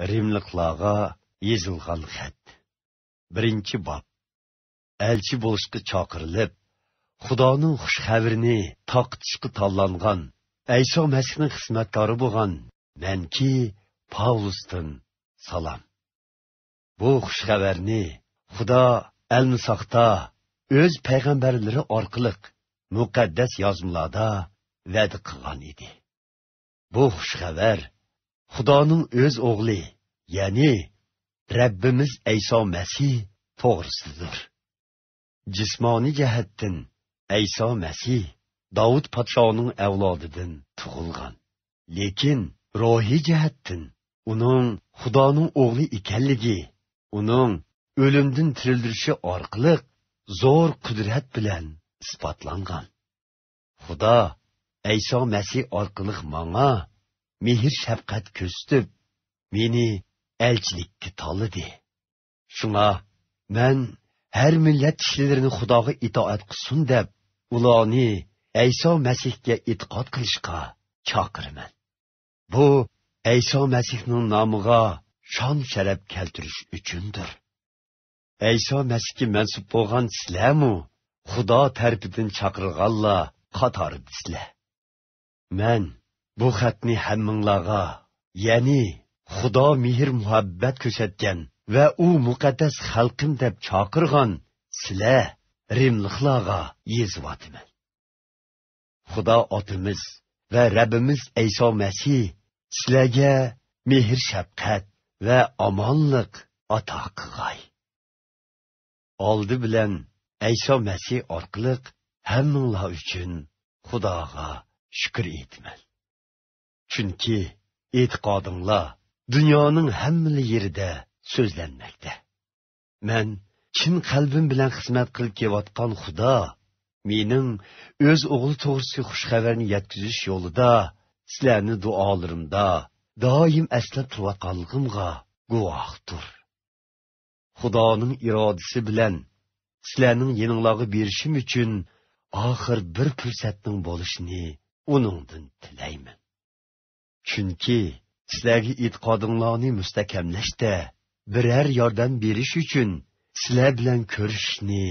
rimliqlarga yozilgan xat Бірінші bob elchi bo'lishga chaqirilib xudoning құш хәбіріні тақытышқы талланған, Әйса Мәсіхнің қысметкары болған, мәнкі Павлустың салам. Бұл құш хәбәрні Құда әлмі сақта өз пәйғамбәрлері арқылық мұқаддәс язмылада вәді қылған еді. Бұл құш хәбәр Xudoning o'z o'g'li, ya'ni Rabbimiz Ayso Masih to'g'risidir. Jismoniy jihatdan Ayso Masih Davud podshoning avlodidan tug'ilgan. Lekin ruhiy jihatdan uning Xudoning o'g'li ekanligi, uning o'limdan tirildirishi orqali zo'r qudrat bilan isbotlangan. Xudo Ayso Masih orqali menga mehr shafqat ko'stib meni elchilikka tolidi shunga man har millat kishilarini xudoga itoat qilsin deb ularni ayso masihga e'tiqod qilishga chaqiraman bu ayso masihning nomiga shon sharaf keltirish uchundir ayso masihga mansub bo'lgan sizlarmu xudo tarbidan chaqirganlar qatoribdisizlar Men, bu xatni hammanglarga ya'ni xudo mehr muhabbat ko'rsatgan va u muqaddas xalqim deb chaqirgan sizlar rimliqlarga yezyapman xudo otimiz va rabbimiz iso masih sizlarga mehr shafqat va omonliq ato qilg'ay oldi bilan iso masih orqali hammanglar uchun xudoga shukr etman chunki e'tiqodinglar dunyoning hamma yerida so'zlanmoqda man chin qalbim bilan xizmat qilib kelayotgan xudo mening o'z o'g'li to'g'risida xushxabarni yetkazish yo'lida sizlarni duolarimda doim aslab turayotganligimga guvohdir xudoning irodasi bilan sizlarning yeninglarga berishim uchun oxir bir fursatning bo'lishini uningdan tilayman chunki sizlarga e'tiqodinglarni mustahkamlashda biror yordam berish uchun sizlar bilan ko'rishishni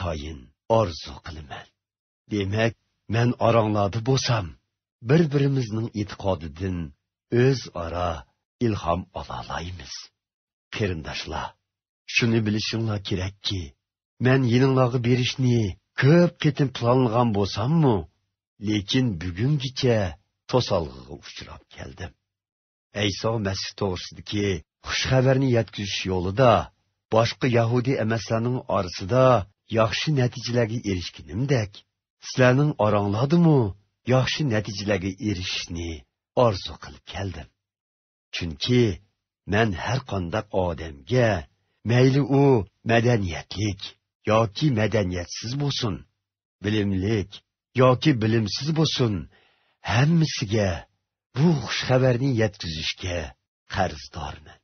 toyin orzu qilaman demak man oranglarda bo'lsam bir birimizning e'tiqodidan o'zaro ilhom ololaymiz qarindoshlar shuni bilishinglar kerakki man yeninglarga berishni ko'p ketin planlagan bo'lsammu lekin bugungicha to'solg'iga uchrab keldi ayso masih to'g'risidagi xushxabarni yetkazish yo'lida boshqa yahudiy emaslarning orasida yaxshi natijalarga erishganimdek sizlarning oranglardimu yaxshi natijalarga erishishni orzu qilib keldim chunki men har qandaq odamga mayli u madaniyatlik yoki madaniyatsiz bo'lsin bilimlik yoki bilimsiz bo'lsin hammasiga bu xushxabarni yetkazishga qarzdorman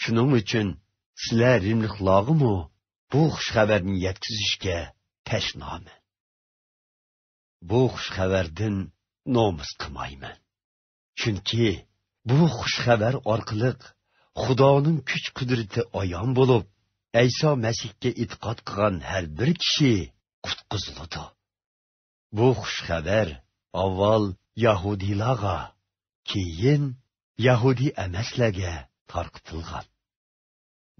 shuning uchun sizlar rimliqlog'imu bu xushxabarni yetkazishga tashnoman bu xushxabardan nomus qilmayman chunki bu xushxabar orqali xudoning kuch qudrati ayon bo'lib ayso masihga e'tiqod qilgan har bir kishi qutqiziladi bu xushxabar avval yahudiylarga keyin yahudiy emaslarga tarqitilgan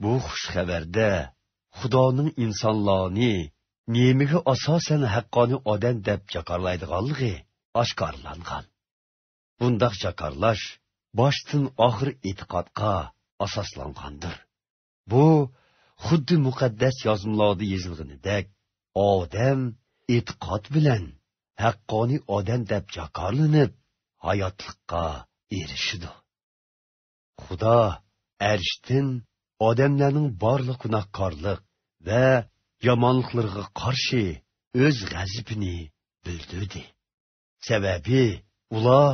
bu xush xabarda xudoning insonlarni nemiga asosan haqqoni odam deb jakorlaydiganligi oshkorlangan bundaq jakorlash boshdan oxir e'tiqodga asoslangandir bu xuddi muqaddas yozmalarda yozilganidek odam e'tiqod bilan haqqoni odam deb jakorlanib hayotliqqa erishidi xudo arishdin odamlarning borliq gunohkorlik va yomonliklarga qarshi o'z g'azibini bildirdi sababi ular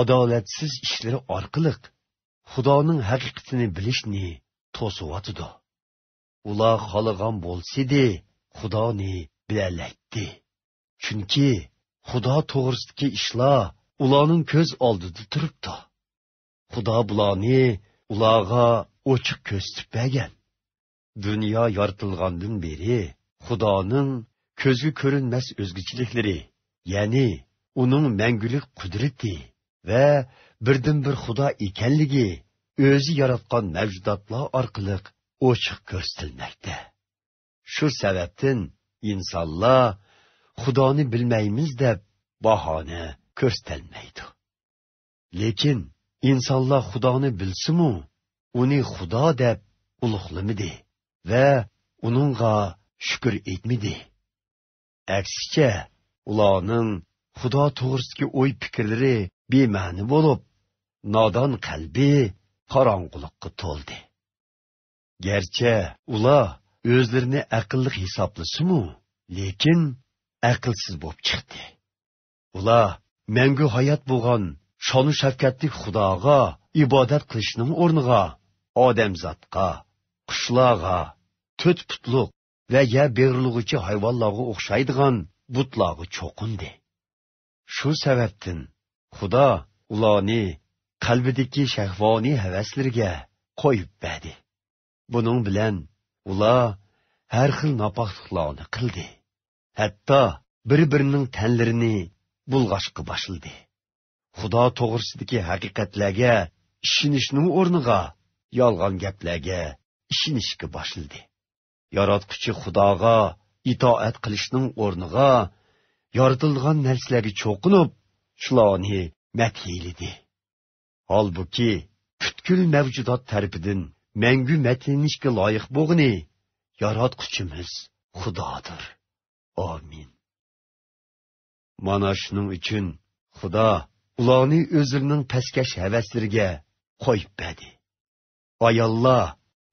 adolatsiz ishlari orqali xudoning haqiqatini bilishni to'siyotidi ular xohlagan bo'lsidi xudoni bilalaytdi chunki xudo to'g'risidagi ishlar ularning ko'z oldida turibdi xudo bularni ularga ochiq ko'z tutmagan dunyo yoritilgandan beri xudoning ko'zga ko'rinmas o'zgichiliklari ya'ni uning mangulik qudrati va birdan bir xudo ekanligi o'zi yaratgan mavjudotlar orqali ochiq ko'rsatilmoqda shu sababdan insonlar xudoni bilmaymiz deb bahona ko'rsatolmaydi lekin insonlar xudoni bilsimu uni xudo deb ulug'lamidi va uningga shukur etmidi aksicha ularning xudo to'g'risidagi o'y fikrlari bema'ni bo'lib nodon qalbi qorong'ulikqa to'ldi garchi ular o'zlarini aqlli hisoblasimu lekin aqlsiz bo'lib chiqdi ular mangu hayot bo'lgan shonu shavkatli xudoga ibodat qilishning o'rniga odamzodga qushlarga to'rt putluq va ya berilg'ichi hayvonlarga o'xshaydigan butlarga cho'qindi shu sababdan xudo ularni qalbidagi shahvoniy havaslarga qo'yib berdi buning bilan ular har xil nopokliklarni qildi hatto bir birining tanlarini bulg'ashqa boshladi xudo to'g'risidagi haqiqatlarga ishonishni o'rniga yolg'on gaplarga ishonishga boshladi yaratquchi xudoga itoat qilishning o'rniga yoritilgan narsalarga cho'qinib shularni mathiylidi holbuki butkul mavjudot tarafidan mangu mathinishga loyiq bo'g'ini yaratquchimiz xudodir Amin. mana shuning uchun xudo ularni o'zining pastkash havaslariga qo'yib badi ayollar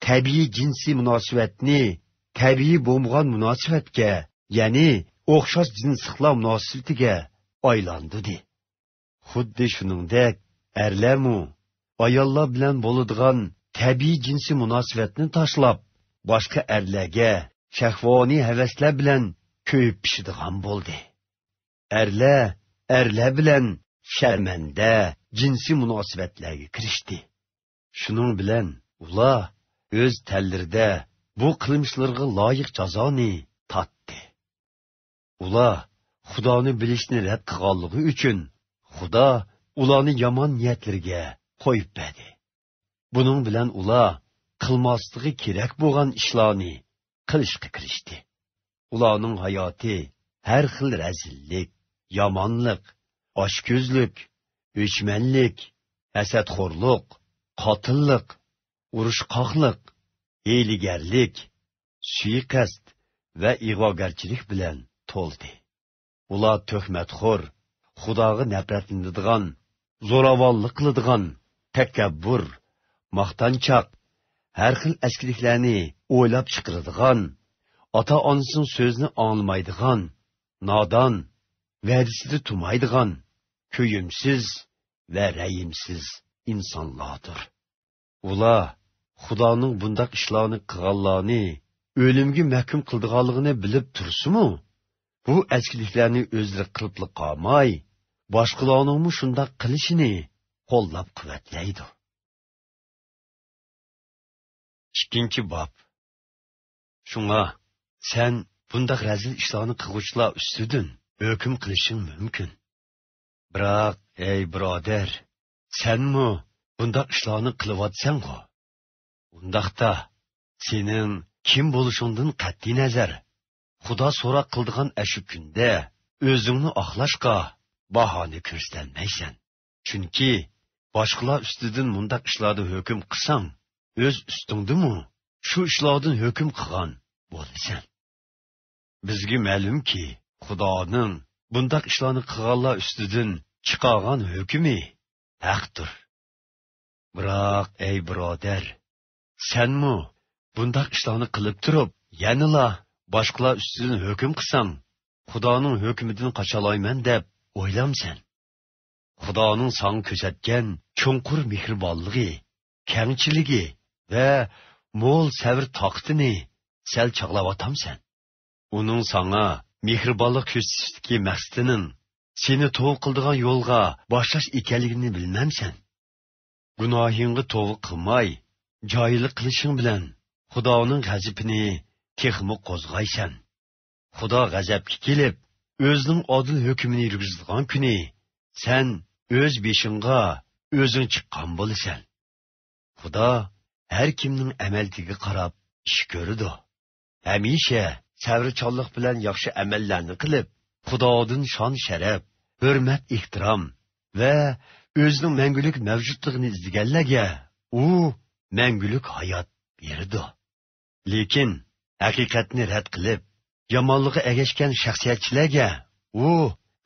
tabiiy jinsiy munosabatni tabiiy bo'lmagan munosabatga ya'ni o'xshash jinslar munosabatiga aylandidi xuddi shuningdek arlamu ayollar bilan bo'ladigan tabiiy jinsiy munosabatni tashlab boshqa erlarga shahvoniy havaslar bilan ko'yib pishadigan bo'ldi arlar arlar bilan sharmanda jinsiy munosabatlarga kirishdi shuning bilan ular o'z tallarida bu qilmishlarga loyiq jazoni tatdi ular xudoni bilishni rad qilganligi uchun xudo ularni yomon niyatlarga qo'yib berdi buning bilan ular qilmasligi kerak bo'lgan ishlarni qilishga kirishdi ularning hayoti har xil razillik yomonlik ochko'zlik o'chmanlik hasadxo'rlik qotillik urushqoqlik hiyligarlik suiqasd va ig'vogarchilik bilan to'ldi ular to'hmatxo'r xudoga nafratlanadigan zo'ravonlik qiladigan takabbur maqtanchoq har xil askiliklarni o'ylab chiqiradigan ota onasinin so'zini anglamaydigan nodon va'dasida tumaydigan, ko'yimsiz va rahimsiz insonlardir ular xudoning bundoq ishlarini qilganlarni o'limga mahkum qildiganligini bilib tursimu bu ajkiliklarni o'zlari qilibli qolmay boshqalarningmi shunday qilishini qo'llab quvvatlaydi ikkinchi bob shunga sen bundoq razil ishlarni qilg'uvchilar ustidan hukm qilishing mumkin biroq ey birodar sanmu bundoq ishlarni qilyotsangu undaqda sening kim bo'lishingdan qat'iy nazar xudo so'roq qildigan ashu kunda o'zingni oqlashga bahona ko'rsatmaysan chunki boshqalar ustidan mundoq ishlarni hukm qilsang o'z ustingdimi shu ishlardan hukm qilgan bo'lasan bizga ma'lumki xudoning bundoq ishlarni qilganlar ustidan chiqargan hukmi haqdir biroq ey birodar sanmu bundoq ishlarni qilib turib yanila boshqalar ustidan hukm qilsam xudoning hukmidan qochaloyman deb o'ylamsan xudoning son ko'rsatgan chunqur mehribonligi kamchiligi va mo'l sabr toqtini sal chog'lab otamsan uning sanga mehribonlik ko'rsatishdagi maqsadinin seni tovb qildigan yo'lga boshlash ekanligini bilmamsan gunohingni tovb qilmay joyilik qilishing bilan xudoning g'azibini texmi qo'zg'aysan xudo g'azabga kelib o'zining odil hukmini yurgizilgan kuni sen o'z beshingga o'zing chiqqan bo'lasan xudo har kimning amaliga qarab ish ko'radi hamisha chavrichonlik bilan yaxshi amallarni qilib xudodan shon sharaf hurmat ehtirom va o'zining mangulik mavjudligini izlaganlarga u mangulik hayot berdi lekin haqiqatni rad qilib yomonlig'i agashgan shaxsiyatchilarga u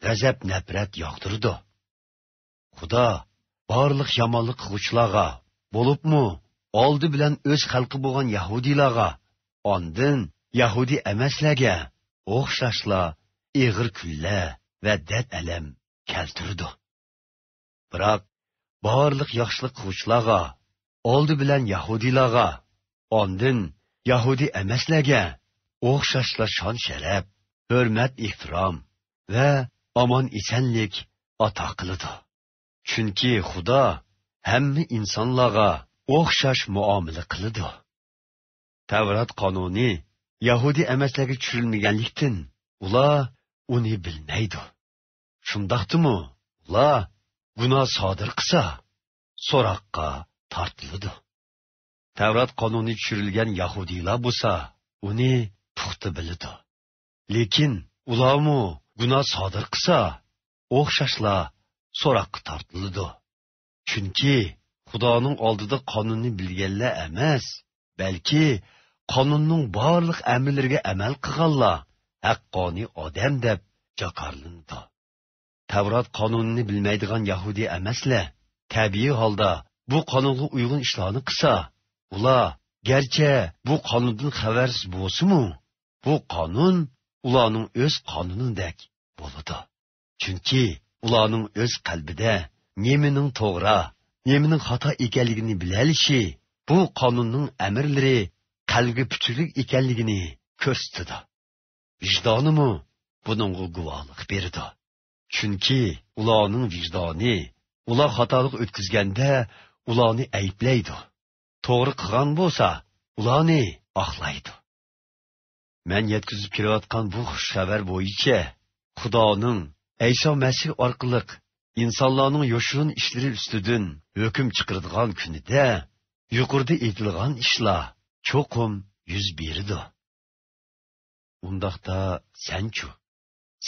g'azab nafrat yoqtirdi xudo barliq yomonlik qiluvchilarga bo'libmi oldi bilan o'z xalqi bo'lgan yahudiylarga ondin Yahudi emaslarga o'xshashla ig'ir kunlar va dad alam keltirdi biroq borliq yoshlik qiluvchilarga oldi bilan yahudiylarga ondin Yahudi emaslarga o'xshashla shon sharaf hurmat ehtirom va omon echanlik ato qiladi chunki xudo hamma insonlarga o'xshash muomala qiladi tavrat qonuni Yahudi emaslarga tushunilmaganlikdan ular uni bilmaydi. Shundaqtimi? Ular gunoh sodir qilsa so'roqqa tortiladi. Tavrat qonuni tushirilgan yahudiylar bo'lsa, uni puxta biladi. Lekin ularmu gunoh sodir qilsa, o'xshashlar so'roqqa tortiladi. Chunki Xudoning oldida qonunni bilganlar emas, balki qonunning barliq әмірлерге amal qilganlar haqqoniy odam deb jakarlindi tavrot qonunini bilmaydigan yahudiy emaslar tabiiy holda bu qonunga uyg'un ishlarni qilsa ular garchi bu qonundan xabarsiz bo'lsimu bu qonun ularning o'z qonunidek bo'ladi chunki ularning o'z qalbida nemining to'g'ri nemining xato ekanligini bilalishi bu qonunning amirlari qalbi puchuklik ekanligini ko'rsatadi vijdonimi buningga guvohlik berdi chunki ularning vijdoni ular xatolik o'tkazganda ularni ayblaydi to'g'ri qilgan bo'lsa ularni oqlaydi man yetkazib kelayotgan bu xushxabar bo'yicha xudoning ayso masih orqali insonlarning yoshirin ishlari ustidan hukm chiqiradigan kunida yuqorida aytilgan ishlar cho'qim yuz berdi undaqda sanchu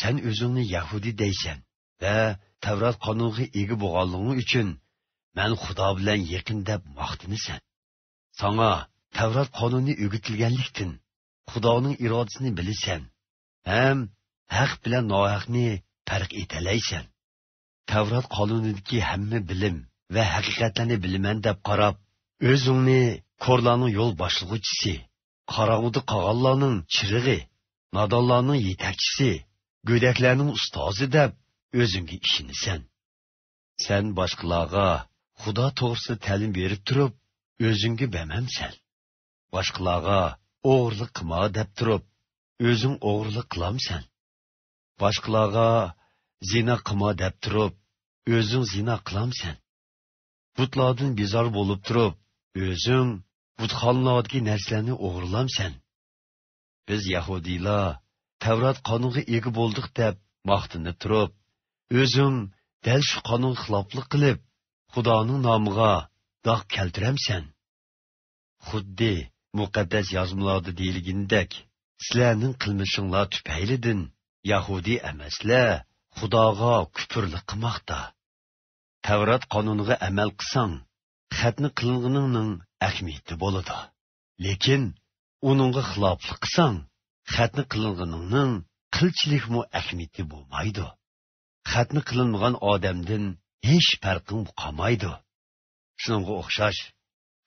san o'zingni yahudi deysan va tavrat qonunga ega bo'lganliging uchun man xudo bilan yaqin deb maqtinasan sanga tavrat qonuni o'gitilganlikdin xudoning irodasini bilasan ham haq bilan nohaqni farq etalaysan tavrat qonunidagi hamma bilim va haqiqatlarni bilaman deb qarab o'zingni ko'rlarning yo'l boshlovchisi qorong'uda qolganlarning chirig'i nodonlarning yetakchisi go'daklarning ustozi deb o'zingga ishinasan san boshqalarga xudo to'g'risida ta'lim berib turib o'zingga bamamsan boshqalarga o'g'irlik qilma deb turib o'zing o'g'irlik qilamsan boshqalarga zina qilma deb turib o'zing zina qilamsan butlardan bezor bo'lib turib o'zing butxonlodagi narsalarni o'g'irlamsan biz yahudiylar tavrat qonunga ega bo'ldik deb maqtinib turib o'zim dal shu qonun xiloflik qilib xudoning nomiga dog' keltiramsan xuddi muqaddas yozmalarda deyilgindek sizlarning qilmishinglar tupaylidin yahudiy emaslar xudoga kupurlik qilmoqda tavrat qonuniga amal qilsang xatni qiling'iningning ahamiyati bo'ladi lekin uningga xiloflik qilsang xatni qilinganingning qilchilikmi ahamiyati bo'lmaydi xatni qilinmagan odamdan hech farqing qolmaydi shunga o'xshash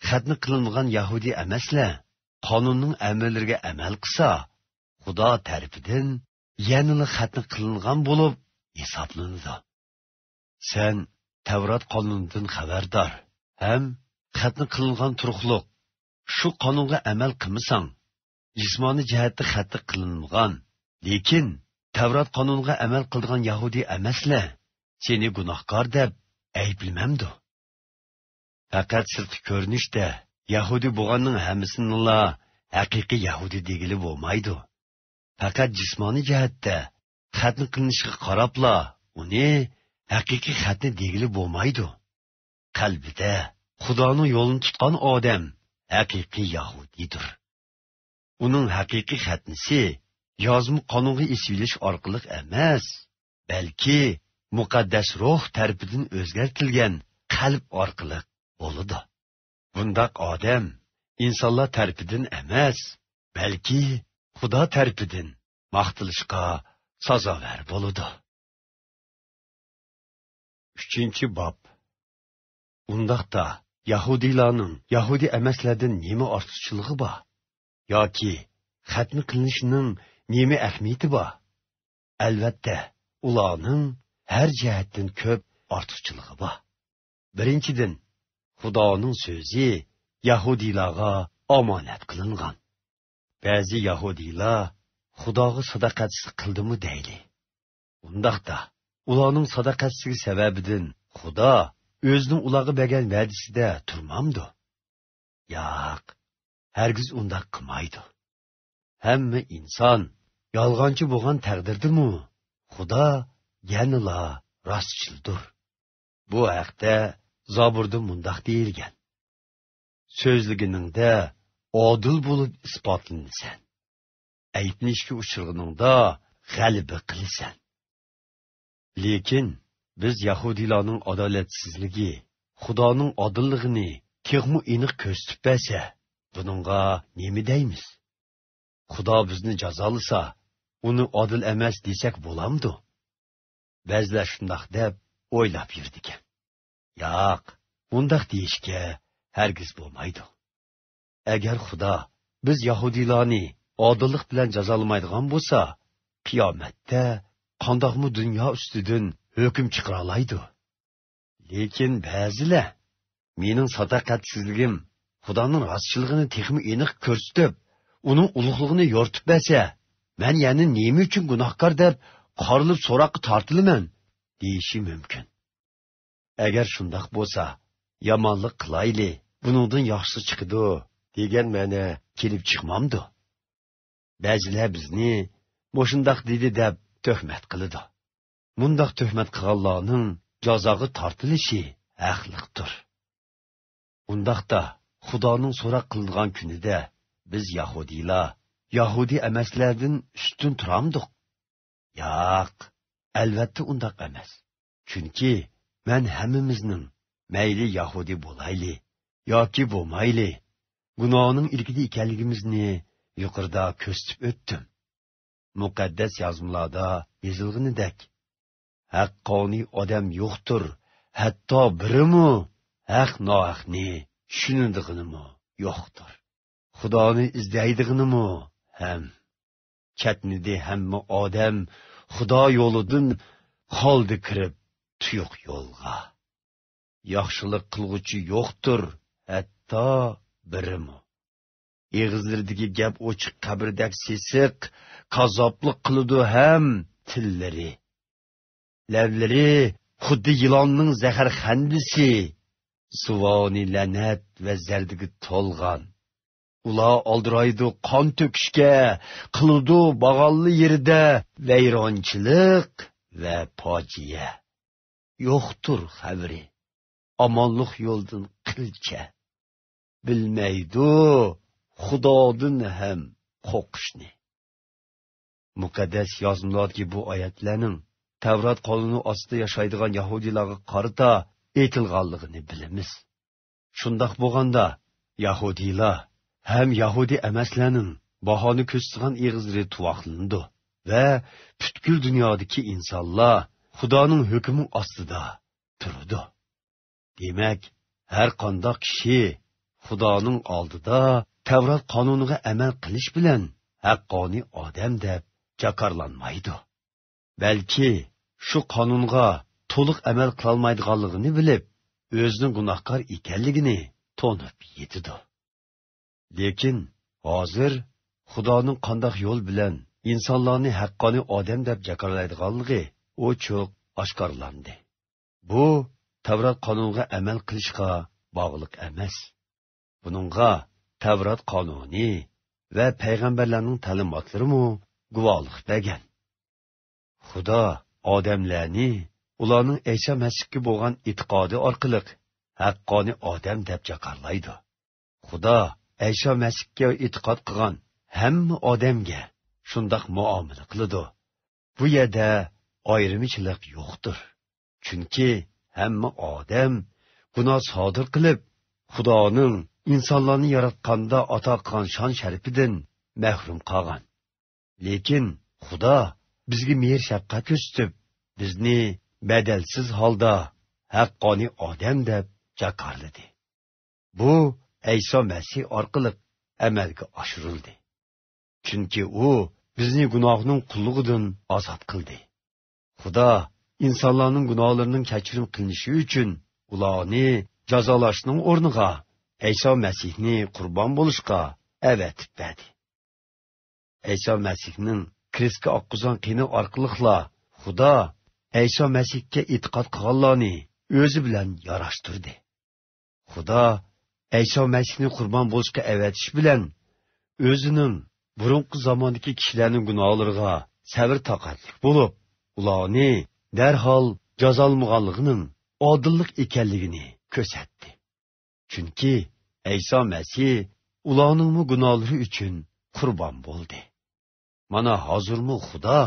xatni qilinmagan yahudiy emaslar qonunning amallariga amal qilsa xudo tarafidan yanili xatni qilingan bo'lib hisoblanadi sen tavrat qonunidan xabardor ham xatni qilingan turqliq shu qonunga amal qilmasang jismoniy jihatda xati qilingan lekin tavrat qonuniga amal qildigan yahudiy emasla seni gunohkor deb ayblamamdu faqat sirtqi ko'rinishda yahudiy bo'lganning hammasinila haqiqiy yahudiy degili bo'lmaydi faqat jismoniy jihatda xatni qilinishiga qarabla uni haqiqiy xatni degili bo'lmaydi qalbida xudoning yo'lini tutgan odam haqiqiy yahudiydir uning haqiqiy xatnisi yozma qonunga esilish orqali emas balki muqaddas ruh tarbidan o'zgartilgan qalb orqali bo'ladi bundoq odam insonlar tarbidan emas balki xudo tarbidan maqtilishga sazovar bo'ladi uchinchi bob undaqda Yahudiylarning Yahudi emaslardan nima ortiqchiligi bor? yoki xatmi qilinishining nima ahamiyati bor? Albatta, ularning har jihatdan ko'p ortiqchiligi bor. Birinchidan, Xudoning so'zi Yahudiylarga omonat qilingan. Ba'zi Yahudiylar Xudoga sadoqatsi qildimi deydi. Undaqda ularning sadoqatsi sababidan Xudo özünün ulağı bəgən vədisidə turmamdı. Yaq, hərgiz onda qımaydı. Həmmə insan yalğancı boğan təqdirdimi, Xuda yənila rastçıldır. Bu əqdə zaburda mundaq deyilgən. Sözlügünündə odil bulub ispatlinsən. Əyibnişki uçurğununda ғəlibi qilisən. Lekin, biz yahudiylarning adolatsizligi xudoning odilligini kehmu iniq ko'rsatib bersa buningga nima deymiz xudo bizni jazolasa uni odil emas desak bo'lamdi ba'zilar shundoq deb o'ylab yurdikan yo'q undoq deyishga hargiz bo'lmaydi agar xudo biz yahudiylarni odillik bilan jazolamaydigan bo'lsa qiyomatda qandoqmi dunyo ustidan hüküm çıkaralaydı. Lekin ba'zilar mening sadoqatsizligim xudoning rostchiligini texmi aniq ko'rsatib uning ulug'ligini yoritib bersa man yana nima uchun gunohkor deb qorilib so'roqqa tortiliman deyishi mumkin agar shundoq bo'lsa yomonlik qilayli buningdan yaxshi chiqdi degan ma'na kelib chiqmamdi ba'zilar bizni mushundoq dedi deb tuhmat qiladi bundaq tuhmat qilganlarning jazağı tortilishi haqliqdir. Undaqda xudoning so'roq qilingan kunida biz yahudiylar yahudi emaslardan ustun turamdiq. Yo'q, albatta undoq emas. Chunki men hammamizning mayli yahudi bo'layli yoki bo'lmayli gunohning ilkida ekanligimizni yuqorida ko'rsatib o'tdim. Muqaddas yozmalarda yozilganidek haqqoniy odam yo'qdir hatto birimu haq nohaqni tushunadiganimu yo'qdir xudoni izlaydiganimu ham katnidi hamma odam xudo yo'lidan qoldi kirib tuyuq yo'lga yaxshilik qilg'uchi yo'qdir hatto birimi eg'izlaridagi gap ochiq qabrdak sesiq qazoblik qiludi ham tillari Lavlari xuddi yilonning zahar xandisi, suvoni lanat va zardigi to'lgan. Ular oldiraydi qon to'kishga, qiludi bog'onli yerda vayronchilik va fojia. Yo'qtur xabri. Omonlik yo'ldin qilcha. Bilmaydi Xudodan ham qo'qishni. Muqaddas yozmalardagi bu oyatlarning tavrot qo'lini ostida yashaydigan yahudiylarga qarata aytilganligini bilamiz shundoq bo'lganda yahudiylar ham yahudiy emaslarning bahoni ko'zsig'an ig'izlari tuvoqlindi va butkul dunyodagi insonlar xudoning hukmi ostida turdi demak har qandoq kishi xudoning oldida tavrot qonuniga amal qilish bilan haqqoniy odam deb jakorlanmaydi balki shu qonunga to'liq amal qilolmaydiganligini bilib o'zining gunohkor ekanligini to'nib yetidi lekin hozir xudoning qandoq yo'l bilan insonlarni haqqoniy odam deb jakorlaydiganligi ochiq oshkorlandi bu tavrat qonunga amal qilishga bog'liq emas buningga tavrat qonuni va payg'ambarlarning ta'limotlarimi guvohlik bergan xudo odamlarni ularning aycha masjidga bo'lgan e'tiqodi orqali haqqoni odam deb chaqarlaydi xudo aysho masjidga e'tiqod qilgan hamma odamga shundoq muomala qiladi bu yerda ayrimchilik yo'qdir chunki hamma odam gunoh sodir qilib xudoning insonlarni yaratganda ato qilgan shon sharifidan mahrum qolgan lekin xudo bizga mehr shafqat ko'rsatib bizni badalsiz holda haqqoniy odam deb jakorladi bu ayso masih orqali amalga oshirildi chunki u bizni gunohning qullig'idan ozod qildi xudo insonlarning gunohlarining kechirim qilinishi uchun ularni jazolashning o'rniga ayso masihni qurbon bo'lishga avatib berdi ayso masihning kiristga oqqizgan qini orqaliqla xudo ayso masihga e'tiqod qilganlarni o'zi bilan yarashtirdi xudo ayso masihni qurbon bo'lishga avatish bilan o'zining burunqi zamondagi kishilarning gunohlariga sabr toqatlik bo'lib ularni darhol jazolmaganligining odillik ekanligini ko'rsatdi chunki ayso masih ularningmi gunohlari uchun qurbon bo'ldi mana hozirmi xudo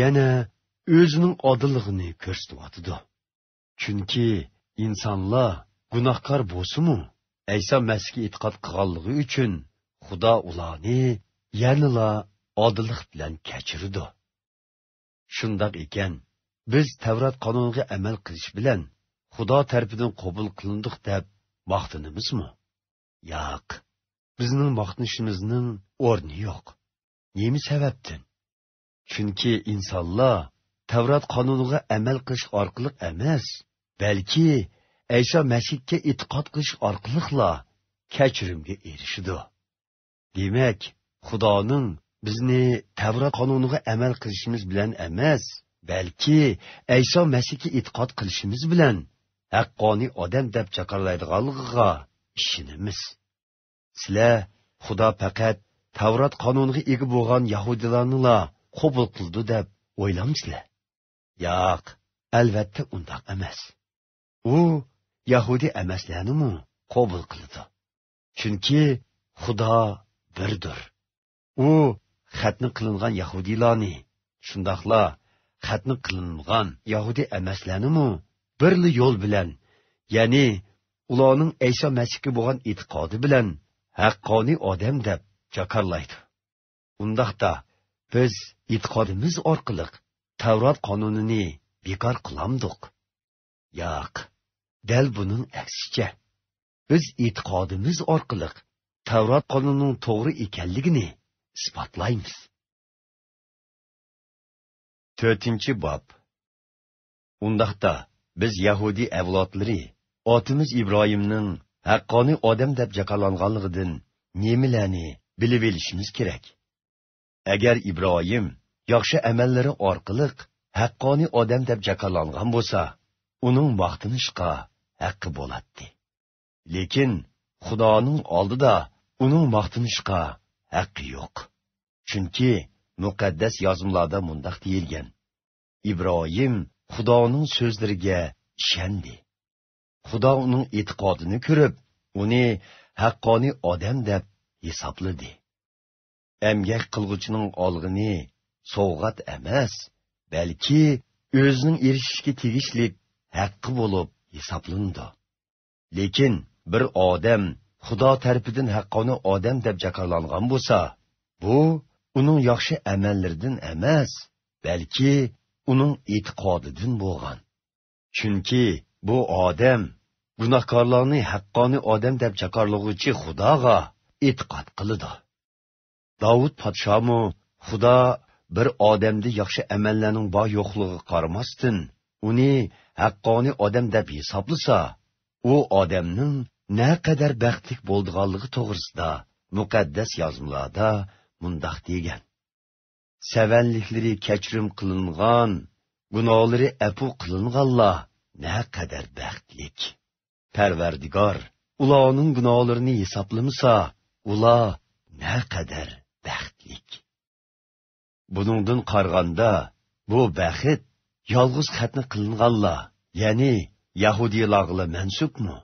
yana o'zining odillig'ini ko'rsatyotidi chunki insonlar gunohkor bo'lsimu ayso masihga e'tiqod qilganligi uchun xudo ularni yanila odillik bilan kechirdi shundoq ekan biz tavrat qonuniga amal qilish bilan xudo tarafidan qabul qilindiq deb maqtinimizmi yo'q bizning maqtanishimizning o'rni yo'q nima sababdan chunki insonlar tavrat qonuniga amal qilish orqali emas balki ayso masihga e'tiqod qilish orqaliqla kechirimga erishidi demak xudoning bizni tavrat qonuniga amal qilishimiz bilan emas balki ayso masihga e'tiqod qilishimiz bilan haqqoniy odam deb chaqirlaydiganlig'iga ishonamiz sizlar xudo faqat Tavrat qonuniga ega bo'lgan yahudilarnila qabul qildi deb o'ylamsizlar? Yo'q, albatta undoq emas. U yahudi emaslarni qabul qildi. Chunki Xudo birdir. U xatni qilingan yahudilarni, shundoqla xatni qilingan yahudi emaslarni birli yo'l bilan, ya'ni ularning Ayso Masihga bo'lgan e'tiqodi bilan haqqoniy odam deb jakarlaydi undaqda biz e'tiqodimiz orqali tavrot qonunini bekor qilamdiq yo'q dal buning aksicha biz e'tiqodimiz orqali tavrot qonunining to'g'ri ekanligini isbotlaymiz to'rtinchi bob undaqda biz yahudiy avlodlari otimiz ibroyimning haqqoniy odam deb jaqalanganligidan nemilani olishimiz kerak agar ibroyim yaxshi amallari orqali haqqoniy odam deb jaqalangan bo'lsa uning maqtanishqa haqqi bo'ladi lekin xudoning oldida uning maqtanishqa haqqi yo'q chunki muqaddas yozimlarda mundoq deyilgan ibroyim xudoning so'zlariga ishondi xudo uning e'tiqodini ko'rib uni haqqoniy odam deb hisobladi emgak qilg'uchining olg'ini sovg'at emas balki o'zining erishishga tegishli haqqi bo'lib hisoblandi lekin bir odam xudo tarpidan haqqoni odam deb jakarlangan bo'lsa bu uning yaxshi amallaridan emas balki uning e'tiqodidan bo'lgan chunki bu odam gunohkorlarni haqqoni odam deb jakorlag'uvchi xudoga e'tiqod qildi dovud podshomu xudo bir odamni yaxshi amallarning bor yo'qligi qaramasdan uni haqqoniy odam deb hisoblasa u odamning naqadar baxtlik bo'lganligi to'g'risida muqaddas yozmalarda mundoq degan savanliklari kechirim qilingan gunohlari afu qilinganlar naqadar baxtlik parvardigor ularning gunohlarini hisoblamasa ular naqadar baxtlik buningdan qaraganda bu baxit yolg'iz xatni qilinganlar ya'ni yahudiylarga mansubmi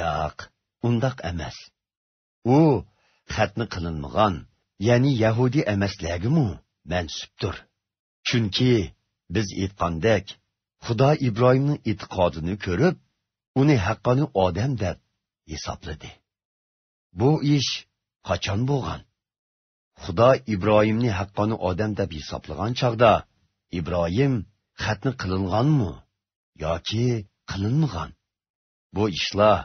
yo'q undoq emas u xatni qilinmagan ya'ni yahudiy mu? Mənsubdur. Çünki biz itqandək, Xuda İbrahimin itqadını körüb, onu haqqoniy Adəm dəb hesabladı. bu ish qachon bo'lgan xudo ibroyimni haqqoni odam deb hisoblagan chog'da ibroyim xatni qilinganmi yoki qilinmagan bu ishlar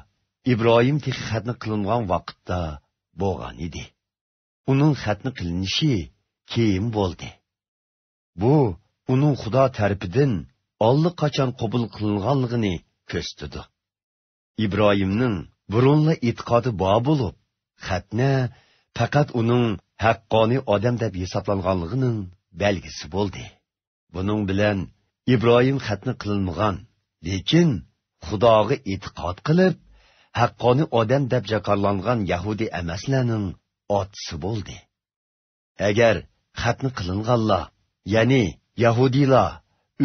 ibroyim teki xatni qilingan vaqtda bo'lgan edi uning xatni qilinishi keyin bo'ldi bu uning xudo tarafidan allaqachon qabul qilinganligini ko'rsatdi ibroyimning burunla e'tiqodi bor bo'lib xatna faqat uning haqqoniy odam deb hisoblanganligining belgisi bo'ldi buning bilan ibrohim xatni qilinmagan lekin xudoga e'tiqod qilib haqqoniy odam deb jakorlangan yahudiy emaslarning otisi bo'ldi agar xatni qilinganlar ya'ni yahudiylar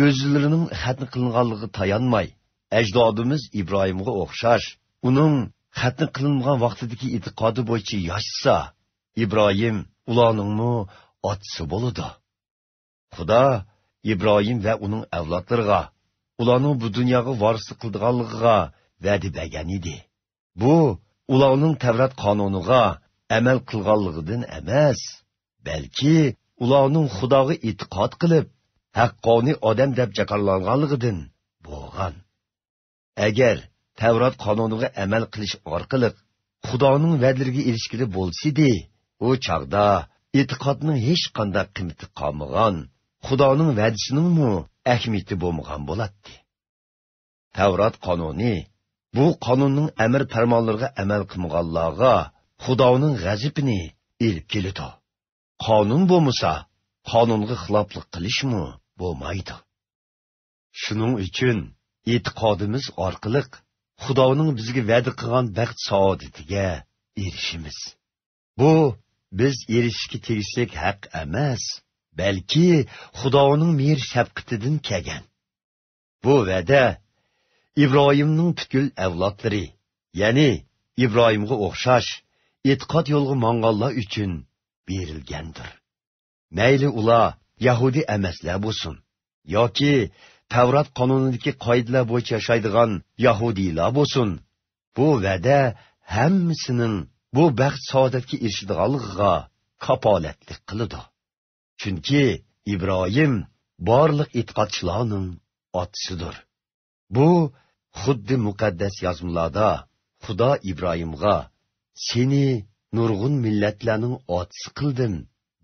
o'zlarining xatni qilinganligi tayanmay ajdodimiz ibrohimga o'xshash uning xatni qilingan vaqtidagi e'tiqodi bo'yicha yoshsa ibroyim ularningmi otsi bo'ludi xudo ibroyim va uning avlodlariga ularni bu dunyoga vorisi qildiganligiga va'da bergan edi bu ularning tavrat qonuniga amal qilganligidan emas balki ularning xudoga e'tiqod qilib haqqoniy odam deb jakarlanganligidan bo'lgan agar tavrot qonuniga amal qilish orqali Xudoning va'dalariga erishkili bo'lsidi, u chaqda e'tiqodning hech qanday qiymati qolmagan, Xudoning va'dasiningmi ahamiyati bo'lmagan bo'ladi. tavrot qonuni bu qonunning amr farmonlariga amal qilmaganlarga Xudoning g'azibini ilib keladi. Qonun bo'lmasa, qonunga xiloflik qilishmi bo'lmaydi. Shuning uchun e'tiqodimiz orqali xudoning bizga va'da qilgan baxt saodatiga erishimiz bu biz erishishga tegishli haq emas balki xudoning mehr shafqatidan kelgan bu va'da ibrohimning butkul avlodlari ya'ni ibrohimga o'xshash e'tiqod yo'lga monganlar uchun berilgandir mayli ular yahudi emaslar bo'lsin yoki Tavrat qonunidagi qoidalar bo'yicha yashaydigan yahudiylar bo'lsin. Bu va'da hammasining bu baxt saodatga erishadiganligiga kapolatlik qiladi. Chunki Ibrohim borliq e'tiqodchilarning otisidir. Bu xuddi muqaddas yozmalarda Xudo Ibrohimga seni nurg'un millatlarning otisi qildim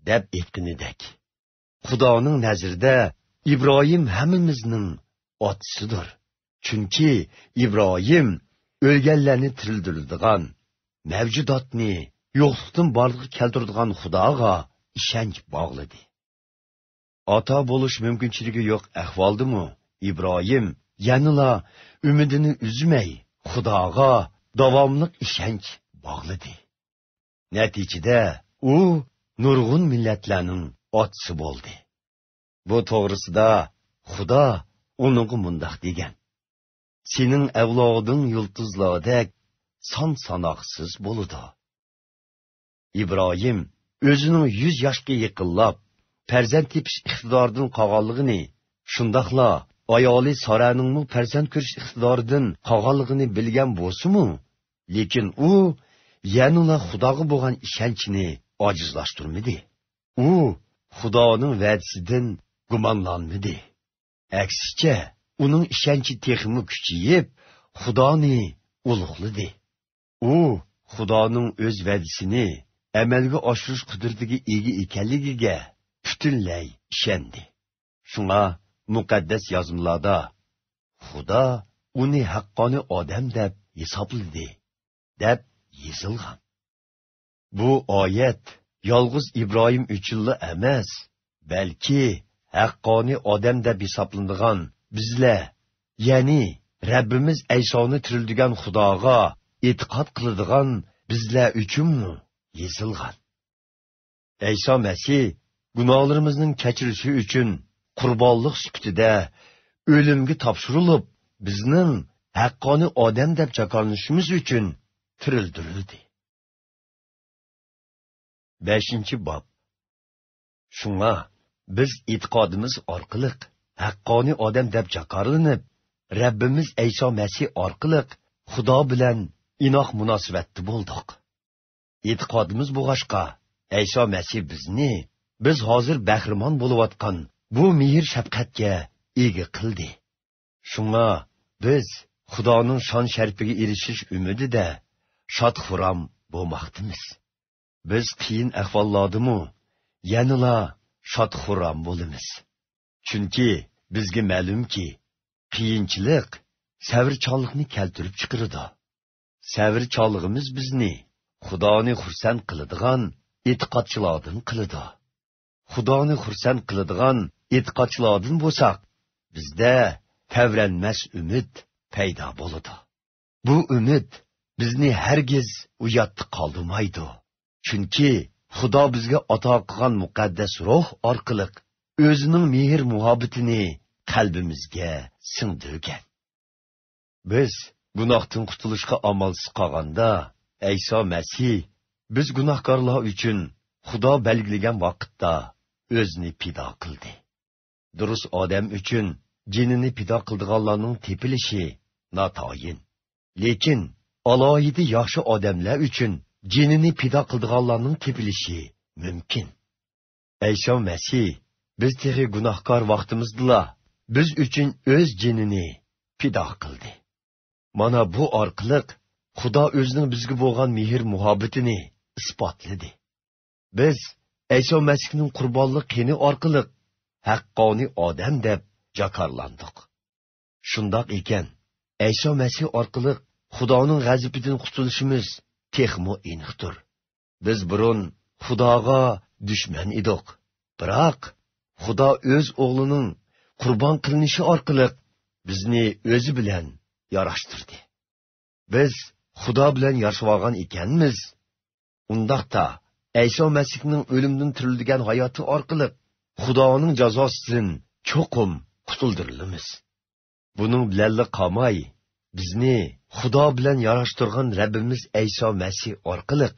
deb aytganidek. Xudoning nazrida ibrohim hammamizning otisidir chunki ibrohim o'lganlarni tirildiradigan mavjudotni yo'qlikdan borliqqa keltiradigan xudoga ishonch bog'ladi ota bo'lish mumkinchiligi yo'q ahvoldimi ibrohim yanila umidini uzmay xudoga davomliq ishonch bog'ladi natijada u nurg'un millatlarning otisi bo'ldi bu to'g'risida xudo uningga mundoq degan sening avloding yulduzlardek son sanoqsiz bo'ludi ibroyim o'zining yuz yoshga yiqinlab farzand tepish iqtidoridan qolganligini shundoqla ayoli soraningmi farzand ko'rish iqtidoridan qolganligini bilgan bo'lsimu lekin u yanula xudoga bo'lgan ishonchini ojizlashtirmadi u xudoning va'dasidan gumonlanmidi aksicha uning ishonchi texmi kuchayib xudoni ulug'ladi u xudoning o'z va'dasini amalga oshirish qudratiga ega ekanligiga butunlay ishondi shunga muqaddas yozmalarda xudo uni haqqoni odam deb hisobladi deb yozilgan bu oyat yolg'iz ibrohim uchunla emas balki haqqoniy odam deb hisoblanadigan bizlar ya'ni rabbimiz aysoni tirildigan xudoga e'tiqod qiladigan bizlar uchunmi yezilgan ayso masih gunohlarimizning kechirishi uchun qurbonlik sifatida o'limga topshirilib bizning haqqoni odam deb jakolanishimiz uchun tirildirildi beshinchi bob shunga biz e'tiqodimiz orqali haqqoniy odam deb jaqorinib rabbimiz ayso masih orqali xudo bilan inoq munosabatda bo'ldik e'tiqodimiz bo'g'ashqa ayso masih bizni biz hozir bahrimon bo'layotgan bu mehr shafqatga ega qildi shunga biz xudoning shon sharafiga erishish umidida shod xuram bo'lmoqdimiz biz qiyin ahvollardimu yanila shod bo'lamiz chunki bizga ma'lumki qiyinchilik savrchonlikni keltirib chiqaradi savrchonligimiz bizni xudoni xursand qiladigan e'tiqodchilardan qiladi xudoni xursand qiladigan e'tiqodchilardan bo'lsak bizda tavranmas umid paydo bo'ladi bu umid bizni hargiz uyatda qoldirmaydi chunki xudo bizga ato qilgan muqaddas ruh orqali o'zining mehr muhabbatini qalbimizga singdirgan biz gunohdan qutulishga amalsiz qolganda ayso masih biz gunohkorlar uchun xudo belgilagan vaqtda o'zini pido qildi durust odam uchun jinini pido qildiganlarning tepilishi notoyin lekin alohida yaxshi odamlar uchun jinini pido qildiganlarning tepilishi mumkin ayso masih biz tehi gunohkor vaqtimizdala biz uchun o'z jinini pido qildi mana bu orqali xudo o'zining bizga bo'lgan mehr muhabbatini isbotladi biz ayso masihning qurbonlik qini orqali haqqoniy odam deb jakarlandik shundoq ekan ayso masih orqali xudoning g'azibidan qutulishimiz texmu iniqdir biz burun xudoga dushman edik biroq xudo o'z o'g'lining qurbon qilinishi orqali bizni o'zi bilan yarashtirdi biz xudo bilan yarashib olgan ekanmiz undaqda ayso masihning o'limdan tirilgan hayoti orqali xudoning jazosidan cho'qim qutuldirilimiz buning bilanli qolmay bizni xudo bilan yarashtirgan rabbimiz ayso masih orqali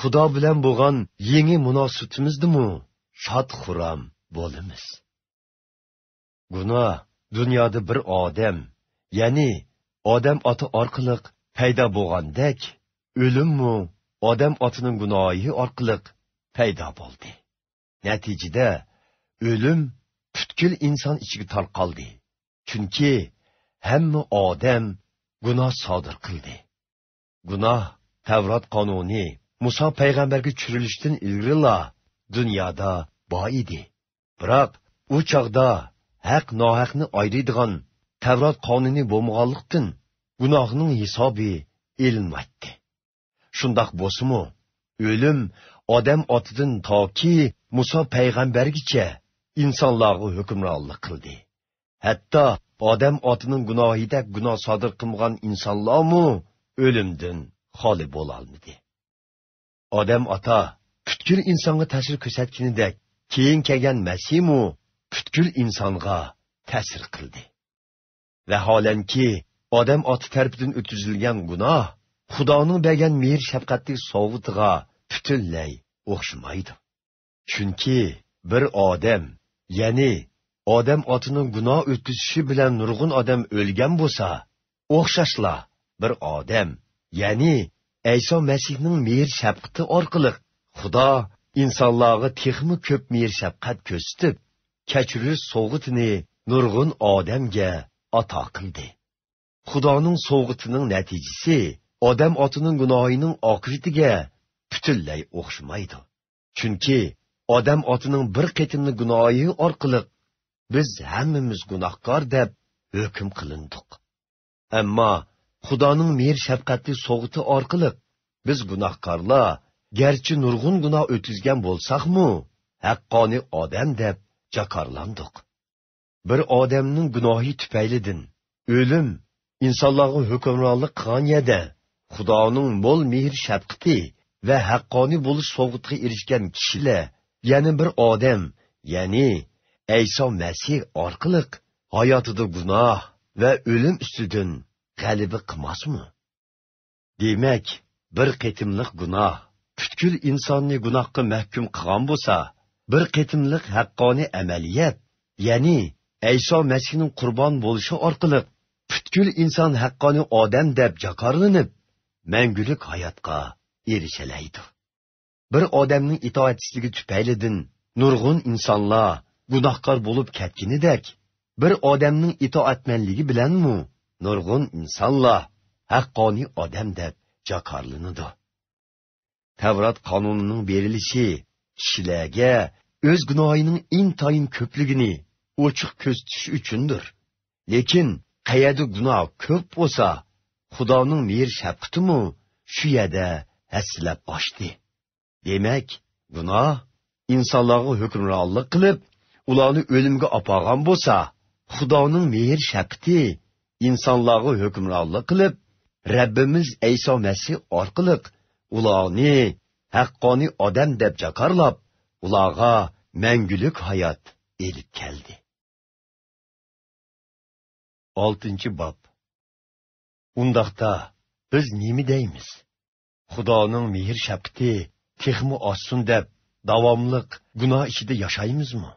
xudo bilan bo'lgan yangi munosabatimizdimi shod xuram bo'lamiz gunoh dunyoda bir odam ya'ni odam oti orqali paydo bo'lgandek o'limmi odam otining gunohi orqali paydo bo'ldi natijada o'lim butkul inson ichiga tarqaldi chunki hamma odam gunoh sodir qildi gunoh tavrot qonuni muso payg'ambarga tushirilishdan ilgarilar dunyoda bor edi biroq u chog'da haq nohaqni ayiradigan tavrot qonuni bo'lmaganlikdan gunohning hisobi ilinmaydi shundoq bo'lsimu o'lim odam otidan toki muso payg'ambargacha insonlarga hukmronlik qildi hatto odam otining gunohida gunoh sodir qilgan insonlarmu o'limdan xoli bo'lolmidi odam ota putkul insonga ta'sir ko'rsatganidek keyin kelgan masimu putkul insonga ta'sir qildi vaholanki odam oti tarbidan o'tkazilgan gunoh xudoning bergan mehr shafqatli sovutiga butunlay o'xshamaydi chunki bir odam ya'ni odam otining gunoh o'tkazishi bilan nurg'un odam o'lgan bo'lsa o'xshashla bir odam ya'ni ayso masihning mehr shafqati orqali xudo insonlarga texmi ko'p mehr shafqat ko'rsatib kechirish sovg'itini nurg'un odamga ato qildi xudoning sovg'itining natijasi odam otining gunoyining oqibatiga butunlay o'xshamaydi chunki odam otining bir qetimli gunohi orqali biz hammamiz gunohkor deb hukm qilindik ammo xudoning mehr shafqatli so'g'iti orqali biz gunohkorlar garchi nurg'un gunoh bo'lsak-mu, haqqoniy odam deb jakorlandiq bir odamning gunohi tupaylidin, o'lim insonlarga hukmronlik qilgan yerda xudoning mo'l mehr shafqati va haqqoniy bo'lish sovg'itga erishgan kishilar yana bir odam ya'ni ayso masih orqali hayotida gunoh va o'lim ustidan g'alaba qilmasmi demak bir qitimliq gunoh butkul insonni gunohga mahkum qilgan bo'lsa bir qitimliq haqqoniy amaliyat ya'ni ayso masihning qurbon bo'lishi orqali butkul inson haqqoniy odam deb jakorlanib mangulik hayotga erishalaydi bir odamning itoatsizligi tufaylidin nurg'un insonlar gunohkor bo'lib ketginidek bir odamning itoatmanligi bilanmi nurg'un insonlar haqqoniy odam deb jakorlanadi tavrat qonunining berilishi kishilarga o'z gunohining intoyin ko'pligini ochiq ko'z ko'zitish uchundir lekin qayerda gunoh ko'p bo'lsa xudoning mehr shafqatimi shu yerda hassilab ochdi demak gunoh insonlarga hukmronlik qilib ularni o'limga olib borgan bo'lsa xudoning mehr shafqati insonlarga hukmronlik qilib rabbimiz iso masih orqali ularni haqqoniy odam deb chaqirlab ularga mangulik hayot elib keldi oltinchi bob undoqda biz nima deymiz xudoning mehr shafqati texmi ossin deb davomliq gunoh ichida yashaymizmi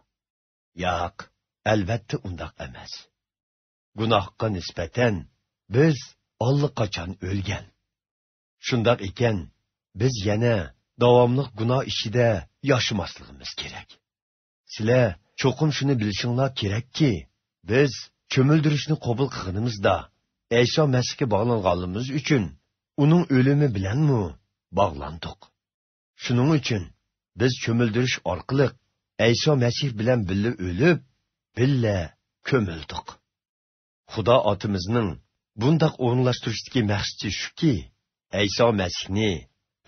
yo'q albatta undoq emas gunohga nisbatan biz allaqachon o'lgan shundoq ekan biz yana davomli gunoh ishida yoshimasligimiz kerak sizlar cho'qim shuni bilishinglar kerakki biz cho'mildirishni qabul qilganimizda Eysa Məsihə bağlanğanımız üçün onun ölümü mu, bağlandıq. Şunun üçün biz çömüldürüş orqılıq Әйсо Мәсих белән билле өліп, билле көмілдік. Худа атымызның бұндақ орынлаштырыштығы мәқсті шүкі, Әйсо Мәсихні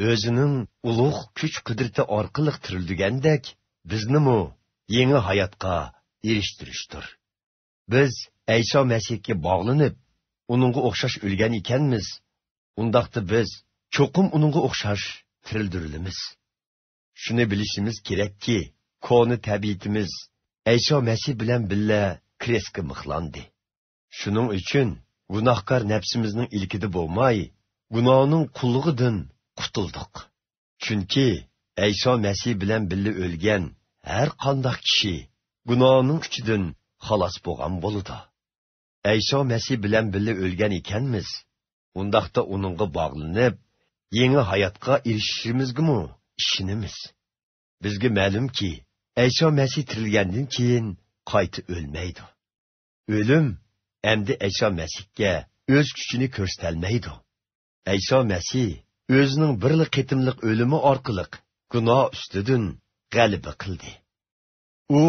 өзінің ұлық күч қыдырты арқылық тірілдігендек, бізні му еңі hayatқа eriştiriştir. Біз Әйсо Мәсихке бағлынып, оныңғы оқшаш өлген екенміз, ондақты біз чоқым оныңғы оқшаш тірілдіріліміз. Шыны білішіміз керек ки, koni tabiatimiz ayso masih bilan birga kresga mixlandi shuning uchun gunohkor nafsimizning ilkida bo'lmay gunohning qullig'idan qutuldiq chunki ayso masih bilan birga o'lgan har qandoq kishi gunohning kuchidan xalos bo'lgan bo'ladi ayso masih bilan birga o'lgan ekanmiz undaqda uningga bog'linib yangi hayotga erishishimizgimi ishonimiz bizga ma'lumki ayso masih tirilgandan keyin qayta o'lmaydi o'lim endi ayso masihga o'z kuchini ko'rsatolmaydi ayso masih o'zining birli qitimliq o'limi orqali gunoh ustidan g'alaba qildi u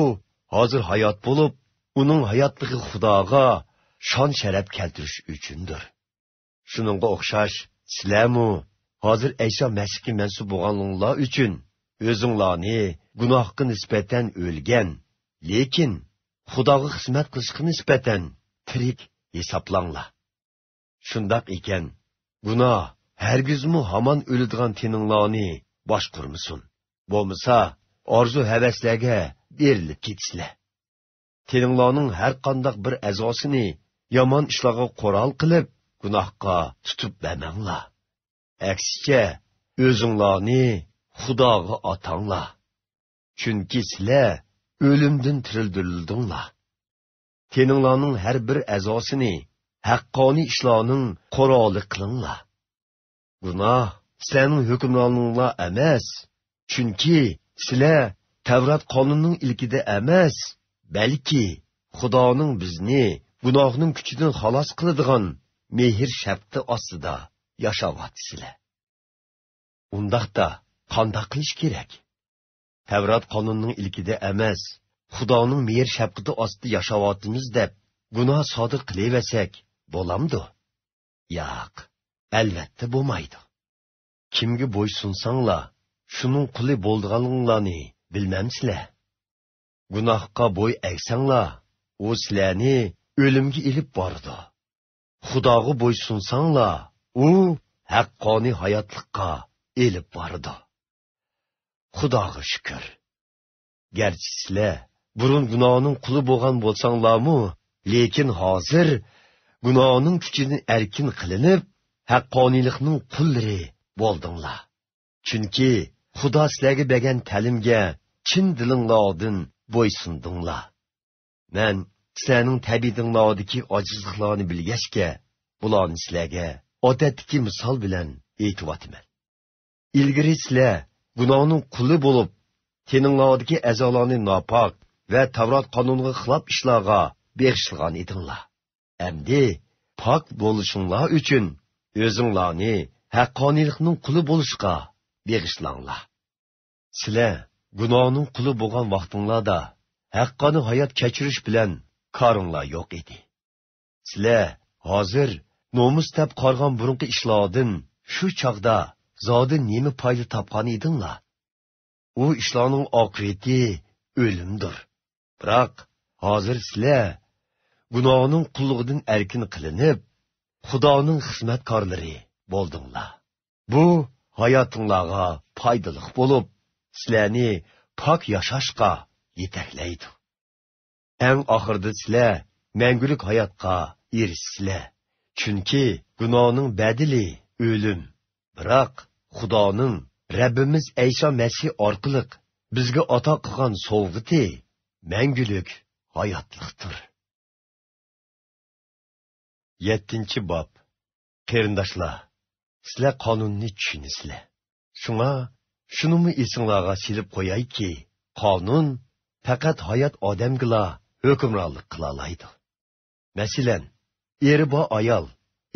hozir hayot bo'lib uning hayotligi xudoga shon sharaf keltirish uchundir shuningga o'xshash sizlarmu hozir ayso masihga mansub bo'lganinglar uchun özünlarni gunohga nisbatan o'lgan, lekin Xudoga xizmat qilishga nisbatan tirik hisoblanglar. Shundoq ekan, gunoh hargizmi hamon o'ladigan tininglarni boshqurmasin. Bo'lmasa, orzu havaslarga berilib ketisizlar. Tininglarning har qanday bir a'zosini yomon ishlarga qo'ral qilib, gunohga tutib bermanglar. Aksicha, o'zinglarni Xudoga otanglar. Chunki sizlar o'limdan tirildildinglar. Teninglarning har bir a'zosini haqqoniy ishlarning qoroli qilinglar. Gunoh sizlarning hukmroninglar emas, chunki sizlar Tavrat qonunining ilkida emas, balki Xudoning bizni gunohning kuchidan xalos qiladigan mehr shafti ostida yashavatsizlar. Undaqda qandoq qilish kerak tavrot qonunning ilkida emas xudoning mehr shafqati ostida yashayotimiz deb gunoh sodir qilaversak bo'lamdi yo'q albatta bo'lmaydi kimga bo'ysunsanglar shuning quli bo'ldiganinglarni bilmamsizlar gunohga bo'y agsanglar u sizlarni o'limga ilib bordi xudoga bo'ysunsanglar u haqqoniy hayotliqqa ilib bordi xudoga shukur garchi sizlar burun gunohning quli bo'lgan mu, lekin hozir gunohning kuchini erkin qilinib haqqoniylikning qullari bo'ldinglar chunki xudo sizlarga bergan ta'limga chin dilinglardin bo'ysundinglar man sizlarning tabiatinglardagi ojizliklarni bilgachga bularni sizlarga odatdagi misol bilan aytyapman ilgari sizlar gunohning quli bo'lib teninglardagi a'zolarni nopok va tavrot qonuniga xilof ishlarga beg'ishilgan edinglar endi pok bo'lishinglar uchun o'zinglarni haqqoniylikning quli bo'lishga beg'ishlanglar sizlar gunohning quli bo'lgan vaqtinglarda haqqoni hayot kechirish bilan koringlar yo'q edi sizlar hozir nomus deb qorgan burunqi ishlardan shu chog'da zodi nima foyda topgan edinglar u ishlarning oqibati o'limdir biroq hozir sizlar gunohning qullugidan erkin qilinib xudoning xizmatkorlari bo'ldinglar bu hayotinglarga foydali bo'lib sizlarni pok yashashga yetaklaydi eng oxirida sizlar mangulik hayotga erishsizlar chunki gunohning badili o'lim biroq xudoning rabbimiz ayso masih orqali bizga ato qilgan sovg'iti mangulik hayotliqdir yettinchi bob qarindoshlar sizlar qonunni tushunasizlar shunga shunimi esinglarga silib qo'yayki qonun faqat hayot odamgila hukmronlik qilolaydi masalan eri bo ayol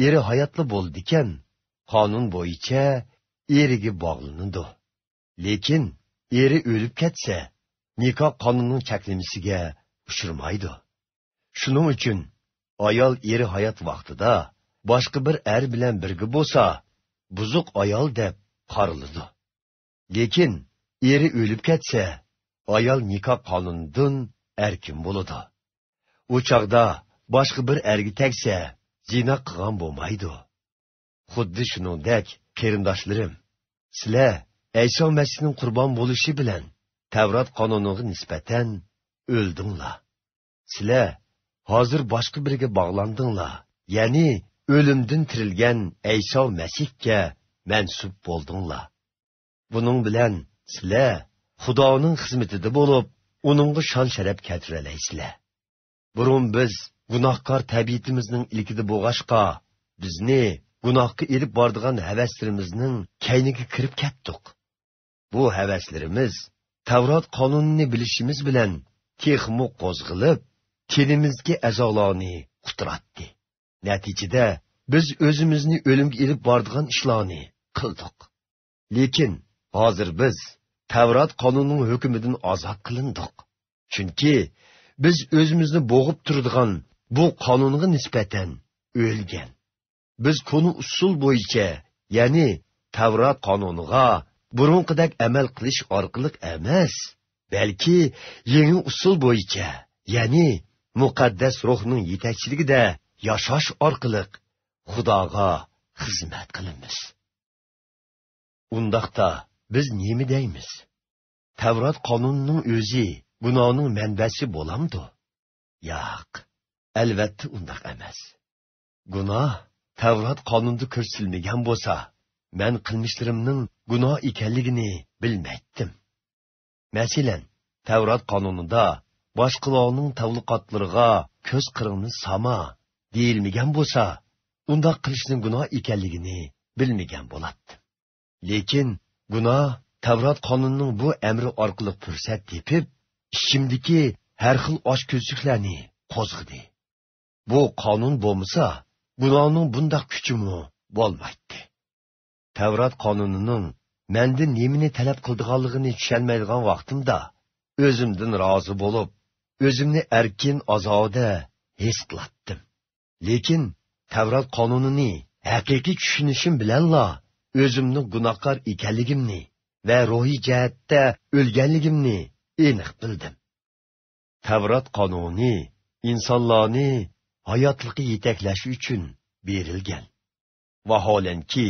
eri hayotli bo'ldi ekan qonun bo'yicha eriga bog'lanadi lekin eri o'lib ketsa nikoh qonunining chaklimisiga uchirmaydi shuning uchun ayol eri hayot vaqtida boshqa bir er bilan birga bo'lsa buzuq ayol deb qoriladi lekin eri o'lib ketsa ayol nikoh qonunidan erkin bo'ladi u chog'da boshqa bir erga tegsa zina qilgan bo'lmaydi xuddi shuningdek qarindoshlarim sizlar ayso masihning qurbon bo'lishi bilan tavrot qonuniga nisbatan o'ldinglar sizlar hozir boshqa biriga bog'landinglar ya'ni o'limdan tirilgan ayso masihga mansub bo'ldinglar buning bilan sizlar xudoning xizmatida bo'lib uningga shon sharaf keltiralaysizlar burun biz gunohkor tabiatimizning ilkida bo'lg'ashqa bizni gunohga elib bordigan havaslarimizning kayniga kirib ketdik bu havaslarimiz tavrot qonunini bilishimiz bilan texmu qo'zg'ilib tilimizga azoloni quturatdi natijada biz o'zimizni o'limga elib bordigan ishlarni qildik lekin hozir biz tavrot qonunining hukmidan ozod qilindik chunki biz o'zimizni bo'g'ib turadigan bu qonunga nisbatan o'lgan biz kuni usul bo'yicha ya'ni tavrot qonuniga burunqidak amal qilish orqali emas balki yangi usul bo'yicha ya'ni muqaddas ruhning yetakchiligida yashash orqali xudoga xizmat qilamiz undaqda biz nima deymiz tavrot qonunining o'zi gunohning manbasi bo'lamdi yo'q albatta undaq emas gunoh tavrat qonunda ko'rsatilmagan bo'lsa man qilmishlarimning gunoh ekanligini bilmaytdim masalan tavrat qonunida boshqalarning tavliqotlariga ko'z qiringni sama deyilmagan bo'lsa undoq qilishning gunoh ekanligini bilmagan bo'ladi lekin gunoh tavrat qonunining bu amri orqali fursat tepib ichimdiki har xil ochko'zliklarni qo'zg'idi bu qonun bo'lmasa bularning bundoq kuchimi bo'lmaydi tavrat qonunining mendan nemini talab qildiganligini tushunmaydigan vaqtimda o'zimdan rozi bo'lib o'zimni erkin ozoda his qilatdim lekin tavrat qonunini haqiqiy tushunishim bilanla o'zimni gunohkor ekanligimni va ruhiy jihatda o'lganligimni aniq bildim tavrat qonuni insonlarni hayotliqi yetaklash uchun berilgan vaholanki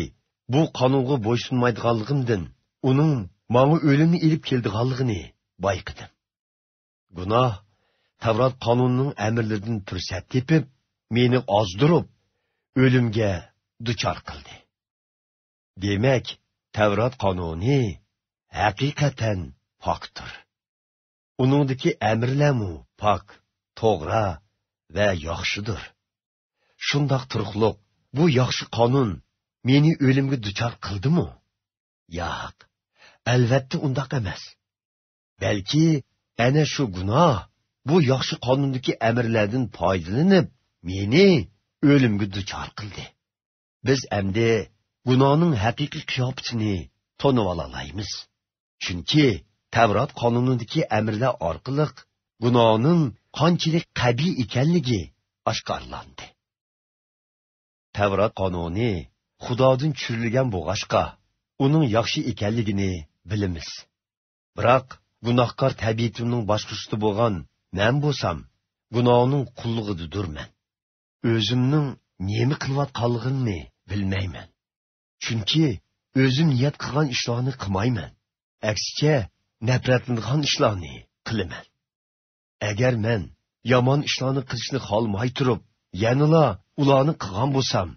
bu qonunga bo'ysunmaydiganligimdan uning manga o'limni ilib keldiganligini bayqidim gunoh tavrot qonunining amirlaridan fursat tepib meni ozdirib o'limga duchor qildi demak tavrot qonuni haqiqatan pokdir uningdiki amirlamu pok to'g'ri va yaxshidir shundoq turuqliq bu yaxshi qonun meni o'limga duchor qildimi yo'q albatta undoq emas balki ana shu gunoh bu yaxshi qonunniki emirlerden foydalanib meni o'limga duchor qildi biz endi günahının haqiqiy qiyofatini tonib olalaymiz chunki tavrot kanunundaki emirler orqali gunohning qanchalik qabiy ekanligi oshkorlandi tavrat qonuni xudodan tushirilgan bo'g'ashqa uning yaxshi ekanligini bilamiz biroq gunohkor tabiatimning boshqisida bo'lgan man bo'lsam gunohning durman o'zimning nima qilayotganligimni bilmayman chunki o'zim niyat qilgan ishlarni qilmayman aksicha nafratlangan ishlarni qilaman agar men yomon ishlarni qilishni xohlamay turib yanila ularni qilgan bo'lsam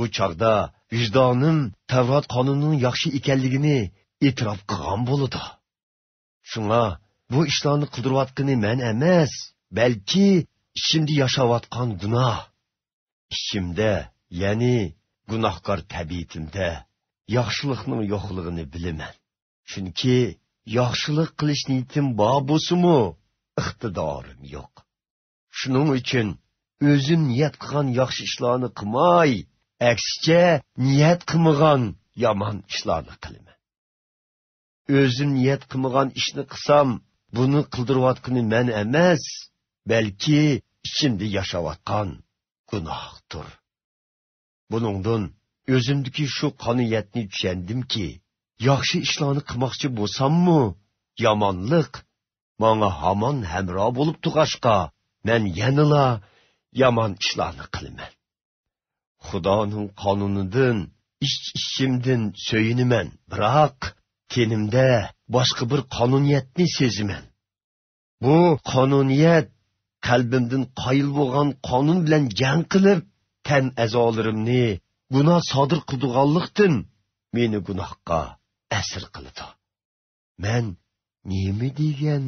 u chog'da vijdonim tavrot qonunining yaxshi ekanligini e'tirof qilgan bo'ladi shunga bu ishlarni qildirayotgani men emas balki ichimda yashayotgan gunoh ichimda ya'ni gunohkor tabiatimda yaxshilikning yo'qligini bilaman chunki yaxshilik qilish niyatim bor bo'lsimu iqtidorim yo'q shuning uchun o'zim niyat qilgan yaxshi ishlarni qilmay aksicha niyat qilmagan yomon ishlarni qilaman o'zim niyat qilmagan ishni qilsam buni qildirayotgani men emas balki ichimda yashayotgan gunohdir buningdan o'zimdiki shu qoniyatni tushandimki yaxshi ishlarni qilmoqchi bo'lsammu yomonlik маңа хамон һәмра булып тугашка, мен яныла яман эшләрне кылман. Худаның канунындан, ич-ичимдән сөйинемен, бирок тенimdə башка бер кануниятны сезимен. Бу кануният qalbimdan qoyil bo'lgan qonun bilan jang qilib tan a'zolarimni gunoh sodir qildiganlikdan meni gunohga asir qildi men nima degan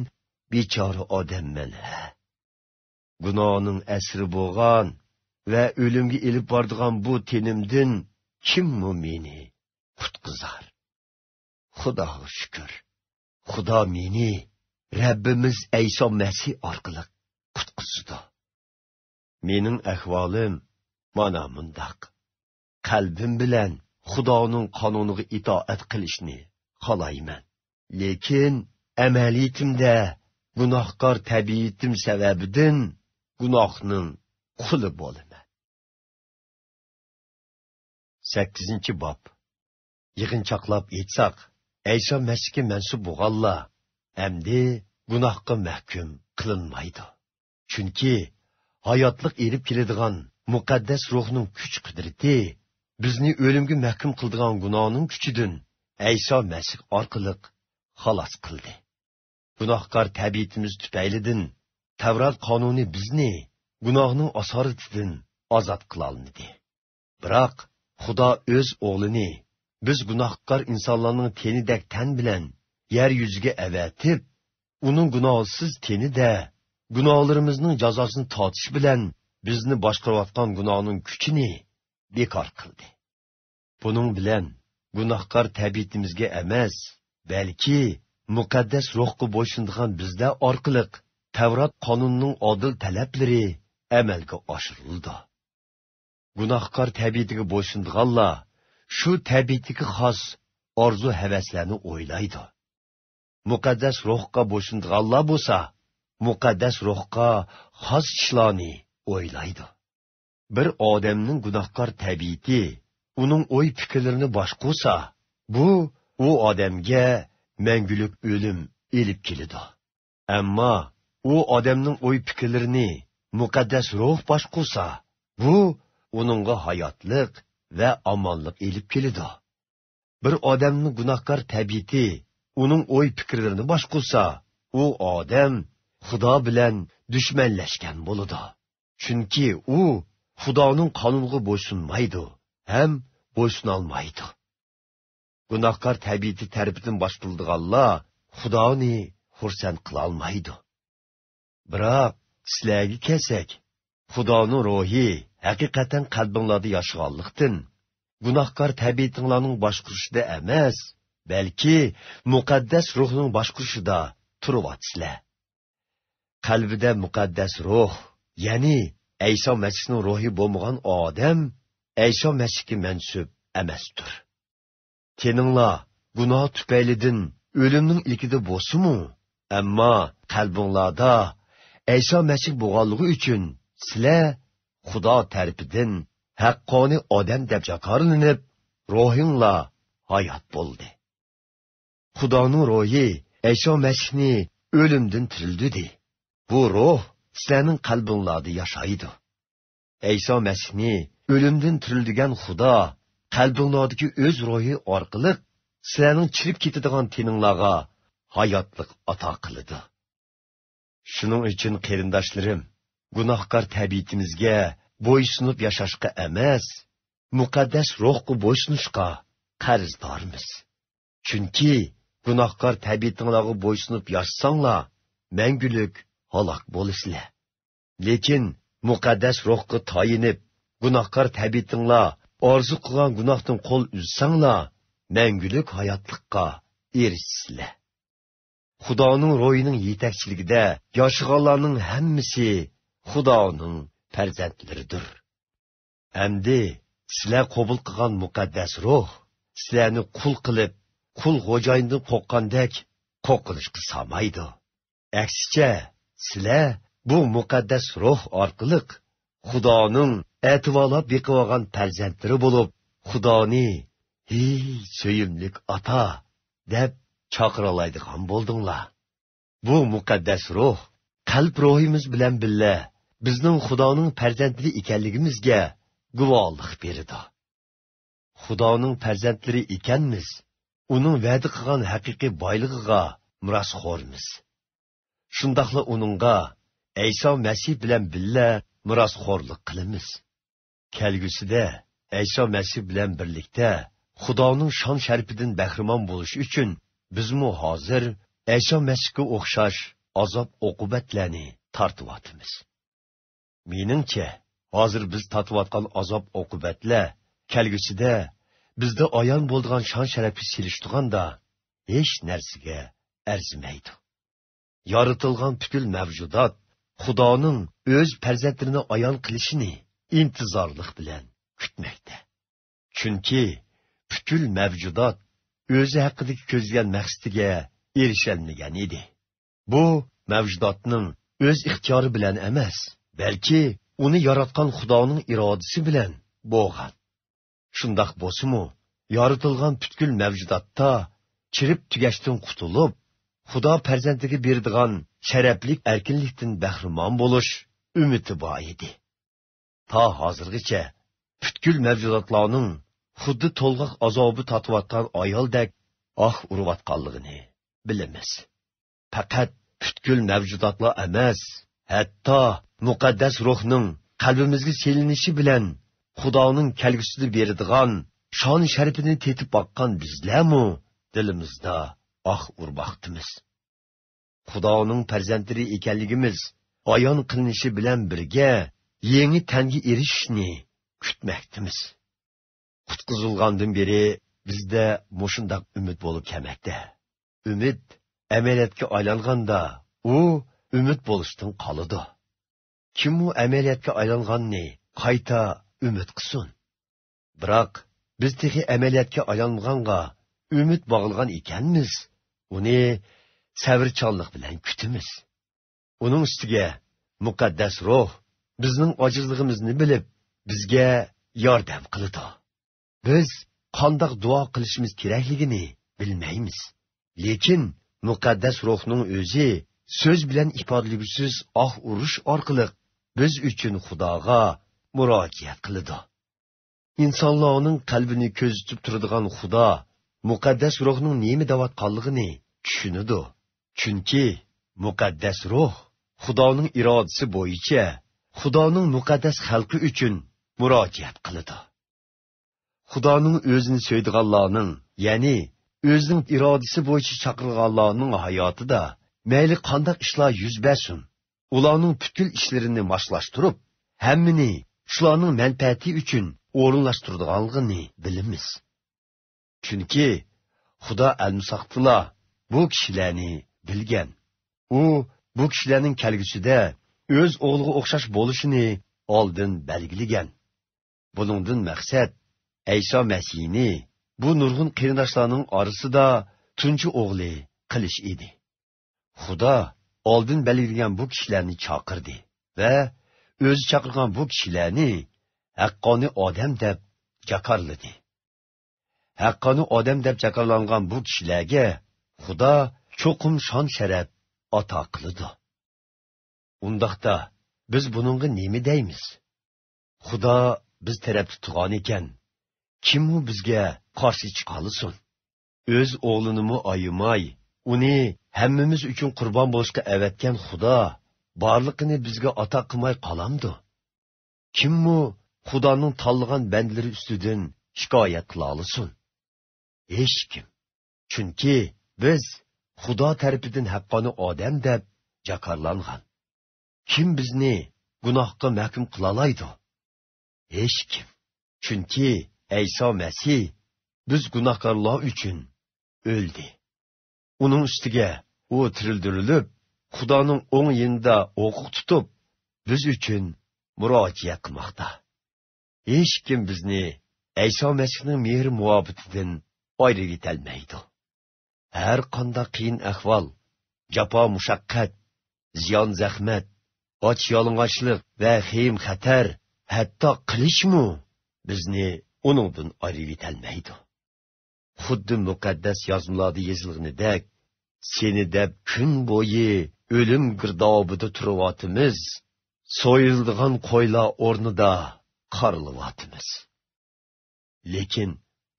bechora odamman ha gunohning asri bo'lgan va o'limga ilib bordigan bu tenimdin kimmu meni qutqizar xudoga shukur xudo meni rabbimiz ayso masih orqali qutqizdi mening ahvolim mana mundoq qalbim bilan xudoning qonuniga itoat qilishni xohlayman lekin amaliyatimda gunohkor tabiatim sababidan gunohning quli bo'laman sakkizinchi bob yig'inchoqlab aytsak ayso masihga mansub bo'lganlar hamdi gunohga mahkum qilinmaydi chunki hayotliq erib keladigan muqaddas ruhning kuch qudrati bizni o'limga mahkum qiladigan gunohning kuchidan ayso masih orqali xalos qildi gunohkor tabiatimiz tufaylidan tavrot qonuni bizni gunohning osoritidan ozod qilolmadi biroq xudo o'z o'g'lini biz gunohkor insonlarning tenidak tan bilan yer yuziga avatib uning gunohsiz tenida gunohlarimizning jazosini totish bilan bizni boshqarayotgan gunohning kuchini bekor qildi buning bilan gunohkor tabiatimizga emas balki muqaddas ruhga bo'ysundigan bizda orqaliq tavrot qonunining odil talablari amalga oshirildi gunohkor tabiatiga bo'ysundiganlar shu tabiatiga xos orzu havaslarni o'ylaydi muqaddas ruhga bo'ysundiganlar bo'lsa muqaddas ruhga xos ishlarni o'ylaydi bir odamning gunohkor tabiati uning o'y fikrlarini boshqursa bu u odamga мәңгүлік o'lim еліп keladi ammo u odamning o'y fikrlarini muqaddas ruh boshqursa bu uningga hayotliq va omonliq elib keladi bir odamning gunohkor tabiati uning o'y fikrlarini boshqursa u odam xudo bilan dushmanlashgan bo'ladi chunki u xudoning qonuniga bo'ysunmaydi ham bo'ysunolmaydi gunohkor tabiati tarbidan boshqildiganlar xudoni xursand qilolmaydi biroq sizlarga kelsak xudoni ruhi haqiqatan qalbinglarda yashig'onliqdin gunohkor tabiatinglarning boshqurishida emas balki muqaddas ruhning boshqurishida turyotsizlar qalbida muqaddas ruh ya'ni ayso masihning ruhi bo'lmagan odam ayso masihga mansub emasdir keninglar gunoh tufaylidan o'limning ilkida bo'lsimu ammo qalbinglarda ayso masih bo'lganligi uchun sizlar xudo tarpidan haqqoni odam deb jakorlanib ruhinglar hayot bo'ldi xudoning ruhi ayso masihni o'limdan tirildidi bu ruh sizlarning qalbinglarda yashaydi ayso masihni o'limdan tirildigan xudo qalbinglardagi o'z ruhi orqali sizlarning chirib ketadigan teninglarga hayotliq ato qiladi shuning uchun qarindoshlarim gunohkor tabiatimizga bo'ysunib yashashga emas muqaddas ruhga bo'ysunishga qarzdormiz chunki gunohkor tabiatinglarga bo'ysunib yashsanglar mangulik halok bo'lasizlar lekin muqaddas ruhga toyinib gunohkor tabiatinglar orzu qilgan gunohdan qo'l uzsanglar mangulik hayotlikqa erishsizlar xudoning ro'yining yetakchiligida yoshig'onlarning hammasi xudoning farzandlaridir endi sizlar qabul qilgan muqaddas ruh sizlarni qul qilib qul xo'jayindan qo'rqqandek qo'rqinishga solmaydi aksicha sizlar bu muqaddas ruh orqali xudoning әтиvolab бекиvolgan farzandlari bo'lib xudoni hey so'yimlik ota deb chaqiraoladigan bo'ldinglar bu muqaddas ruh qalb ruhimiz bilan birga bizning xudoning farzandli ekanligimizga guvohlik beradi xudoning farzandlari ekanmiz uning va'da qilgan haqiqiy boylig'iga murosxo'rmiz shundoqla uningga ayso masih bilan birga murosxo'rlik qilamiz kelgusida Ayso Masih bilan birlikda Xudoning shon sharifidan bahramon bo'lish uchun bizmu hozir Ayso Masihga o'xshash azob oqibatlarni tortyapmiz. Meningcha, hozir biz tortayotgan azob oqibatlar kelgusida bizda ayon bo'lgan shon sharafi silishtirganda hech narsaga arzimaydi. Yoritilgan butun mavjudot Xudoning o'z farzandlarini ayon qilishini intizorlik bilan kutmoqda chunki butun mavjudot o'zi haqidagi ko'zgan maqsadiga erisholmagan edi bu mavjudotning o'z ixtiyori bilan emas balki uni yaratgan xudoning irodasi bilan bo'lgan shundoq bo'lsimu yoritilgan butkul mavjudotda chirib tugashdan qutulib xudo farzandiga beradigan sharaflik erkinlikdan bahrimon bo'lish umidi bor edi to hozirgacha butkul mavjudotlarning xuddi to'lg'oq azobi totiyotgan ayoldek oh ah urayotganligini bilamiz faqat butkul mavjudotlar emas hatto muqaddas ruhning qalbimizga selinishi bilan xudoning kelgusida beradigan shon sharifini tetib boqqan bizlarmu dilimizda oh urmoqdimiz xudoning farzandlari ekanligimiz ayon qilinishi bilan birga еңі тәнге ерішіні күтмәктіміз. Құтқызылғандың бері бізді мұшындақ үміт болып кәмәкті. Үміт әмелетке айланғанда, о, үміт болыстың қалыды. Кім о әмелетке айланғанны қайта үміт қысын? Бірақ, біз тегі әмелетке айланғанға үміт бағылған екенміз, оны сәвір чалық күтіміз. Оның үстіге, мұқаддас рух, bizning ojizligimizni bilib bizga yordam qiladi biz qandoq duo qilishimiz kerakligini bilmaymiz lekin muqaddas ruhning o'zi so'z bilan ifodalovisiz oh urish orqali biz uchun xudoga murojaat qiladi insonlarning qalbini ko'zitib turadigan xudo muqaddas ruhning nima davotqanligini tushunadi chunki muqaddas ruh xudoning irodasi bo'yicha xudoning muqaddas xalqi uchun murojaat qiladi xudoning o'zini so'ydiganlarning ya'ni o'zining irodasi bo'yicha chaqirganlarning hayotida mayli qanday ishlar yuz bersin ularning butkul ishlarini moslashtirib hammini shularning manfaati uchun o'rinlashtirganligini bilamiz chunki xudo almisoqdilar bu kishilarni bilgan u bu kishilarning kelgusida o'z o'g'liga o'xshash bo'lishini oldin belgilagan buningdan maqsad ayso masihni bu nurg'un qarindoshlarning orasida tunchi o'g'li qilish edi xudo oldin belgilagan bu kishilarni chaqirdi va o'zi chaqirgan bu kishilarni haqqoniy odam deb jakarladi haqqoniy odam deb jakarlangan bu kishilarga xudo cho'qim shon sharaf ato qildi undaqda biz buningga nima deymiz xudo biz tarafda turgan ekan kim u bizga qarshi chiqolisin o'z o'g'linimi oyimay uni hammamiz uchun qurbon bo'lishga avatgan xudo borliqini bizga ota qilmay qolamdi kimmu xudoning tanlagan bandlari ustidan shikoyat qila olsin hech kim chunki biz xudo tarafidan haqqoni odam deb jakorlangan kim bizni gunohga mahkum qilolaydi hech kim chunki ayso masih biz gunohkorlar uchun o'ldi uning ustiga u tirildirilib xudoning o'ng yinda o'quq tutib biz uchun murojaat qilmoqda hech kim bizni ayso masihning mehr muobbatidan oyri yetolmaydi har qanday qiyin ahvol jafo mushaqqat ziyon zahmat och yalang'ochlik va xeym xatar hatto qilishmi bizni uningdan ayrilitolmaydi xuddi muqaddas yozmalarda yozilganidek seni deb kun bo'yi o'lim girdobida turayotimiz so'yildigan qo'ylar o'rnida qorilyotimiz lekin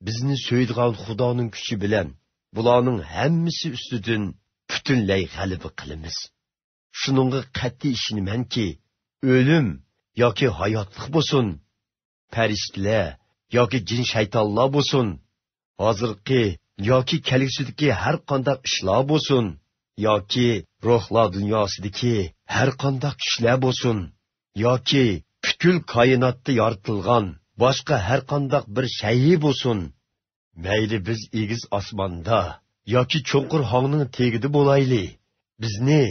bizni so'ydigan xudoning kuchi bilan bularning hammasi ustidan butunlay g'alaba qilamiz shuningga qat'iy ishonmanki o'lim yoki hayotliq bo'lsin farishtalar yoki jin shaytonlar bo'lsin hozirgi yoki kelgusidagi har qanday ishlar bo'lsin yoki ruhlar dunyosidagi har qanday kuchlar bo'lsin yoki butkul koinotda yoritilgan boshqa har qandoq bir shayi bo'lsin mayli biz egiz osmonda yoki cho'nqur hongning tegida bo'layli bizni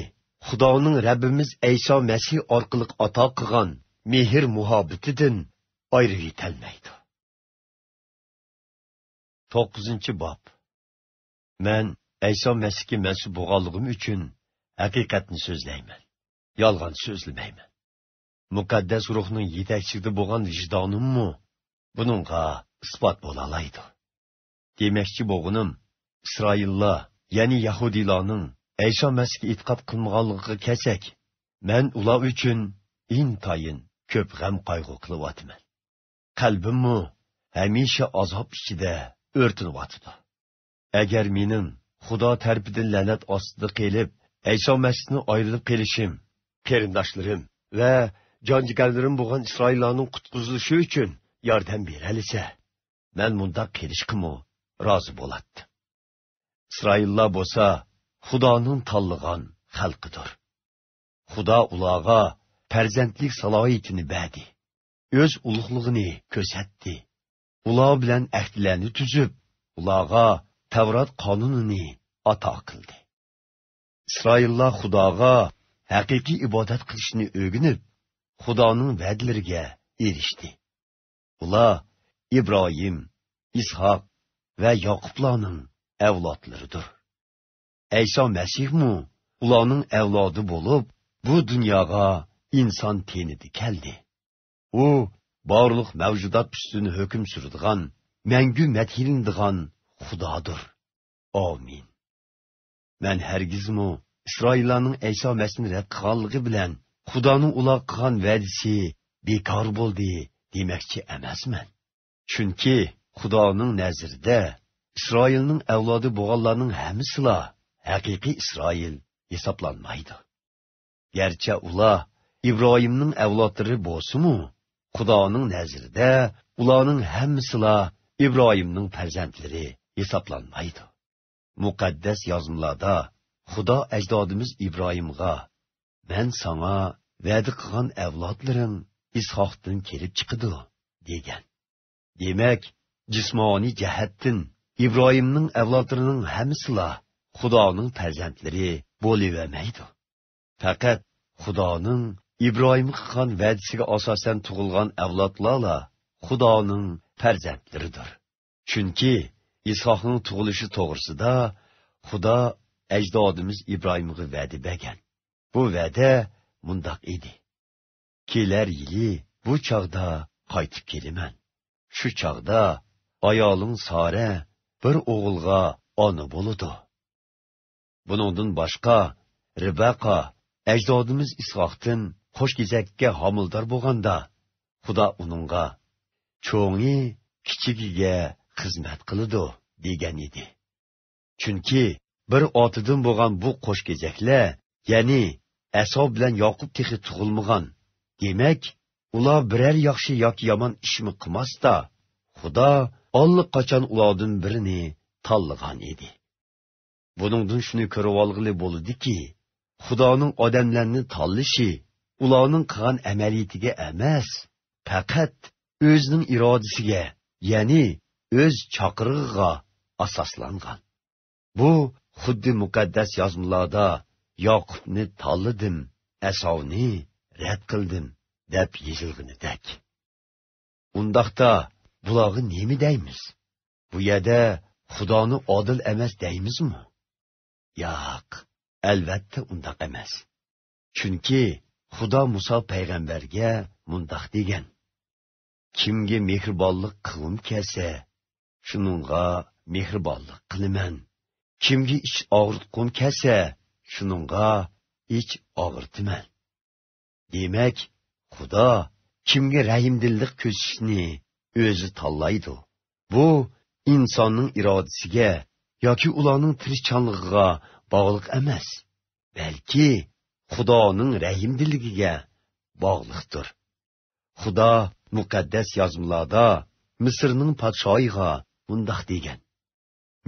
xudoning rabbimiz ayso masih orqali ato qilgan mehr muhabbatidan ayrib yetolmaydi to'qqizinchi bob man ayso masihga mansub bo'lganligim uchun haqiqatni so'zlayman yolg'on so'zlamayman muqaddas ruhning yetakchiligida bo'lgan vijdonimmi buningga isbot bo'lolaydi demakchi bo'lginim isroillar ya'ni yahudiylarning Әйша мәсіх итқат қылмағанлығыға кәсәк. Мән ула үшін интайын көп ғәм қайғы қылып атымен. Қалбім мұ, әмейші азап ішіде өртініп атыды. Әгер менің Худа тәрбідін ләнәт астыды келіп, Әйса мәсіхіні айрылып келішім, керіндашларым вә cancigərlərin boğan İsrailanın qutquzuluşu üçün yardım verəlisə, mən bunda kelişqimu razı bolatdı. İsraillar bolsa, xudoning tanlagan xalqidir xudo ularga farzandlik saloyitini berdi o'z ulug'lig'ini ko'rsatdi ular bilan ahdlarni tuzib ularga tavrot qonunini ato qildi isroillar xudoga haqiqiy ibodat qilishni o'rganib xudoning va'dlariga erishdi ular ibrohim ishoq va yoqublarning avlodlaridir Əysa Məsih mu, ulanın əvladı olub, bu dünyaya insan tenidi gəldi. O, barlıq məvcudat üstünü hökm sürdüğən, məngü məthilindiğən Xudadır. Amin. Mən hərgizmu, İsrailanın Əysa Məsihini rədd qıqanlığı bilən, Xudanın ulaq qıqan vədisi bekar boldi, deməkçi əməzmən. Çünki Xudanın nəzirdə İsrailning avlodi bo'lganlarning hammasila haqiqiy Isroil hisoblanmaydi. Gerçi ular Ibrohimning avlodlari bolsa Xudoning nazarida ularning hammasilar Ibrohimning farzandlari hisoblanmaydi. Muqaddas yozmalarda Xudo ajdodimiz Ibrohimga "Men sana va'da qilgan avlodlaring Ishoqdan kelib chiqadi" degan. Demak, jismoniy jihatdan Ibrohimning avlodlarining hammasilar xudoning farzandlari bo'lavermaydi faqat xudoning ibrohim qilgan vadisiga asosan tug'ilgan avlodlarla xudoning farzandlaridir chunki ishoqning tug'ilishi to'g'risida xudo ajdodimiz ibrohimga va'da bergan bu va'da mundoq edi kelar yili bu chog'da qaytib kelaman shu chog'da ayoling sora bir o'g'ilga ona bo'ludi Buningdan boshqa Ribaqa ajdodimiz Ishoqdan qo'shgizakka homildor bo'lganda Xudo uningga cho'ngi kichigiga xizmat qiladi degan edi. Chunki bir otidan bo'lgan bu qo'shgizaklar, ya'ni Aso bilan Yoqub texi tug'ilmagan. Demak, ular biror yaxshi yoki yomon ishmi qilmasda, Xudo الله ulardan birini tanlagan edi. Buningdan shuni ko'rib olg'ili bo'ldiki, Xudoning odamlarni tanlishi ularning qilgan amaliyatiga emas, faqat o'zining irodasiga, ya'ni o'z chaqirig'iga asoslangan. Bu xuddi muqaddas yozmalarda Yoqubni tanladim, Asovni rad qildim deb yozilganidek. Undaqda bularga nima deymiz? Bu yerda Xudoni odil emas deymizmi? yo'q albatta undoq emas chunki xudo muso payg'ambarga mundoq degan kimga mehribonlik qilg'im kelsa shuningga mehribonlik qilaman kimga ich og'ritqum kelsa shuningga ich og'irtiman demak xudo kimga rahimdillik ko'zishni o'zi tanlaydi bu insonning irodasiga yoki ularning tirishchanligiga bog'liq emas balki xudoning rahimdilligiga bog'liqdir xudo muqaddas yozmalarda misrning podshoyiga mundoq degan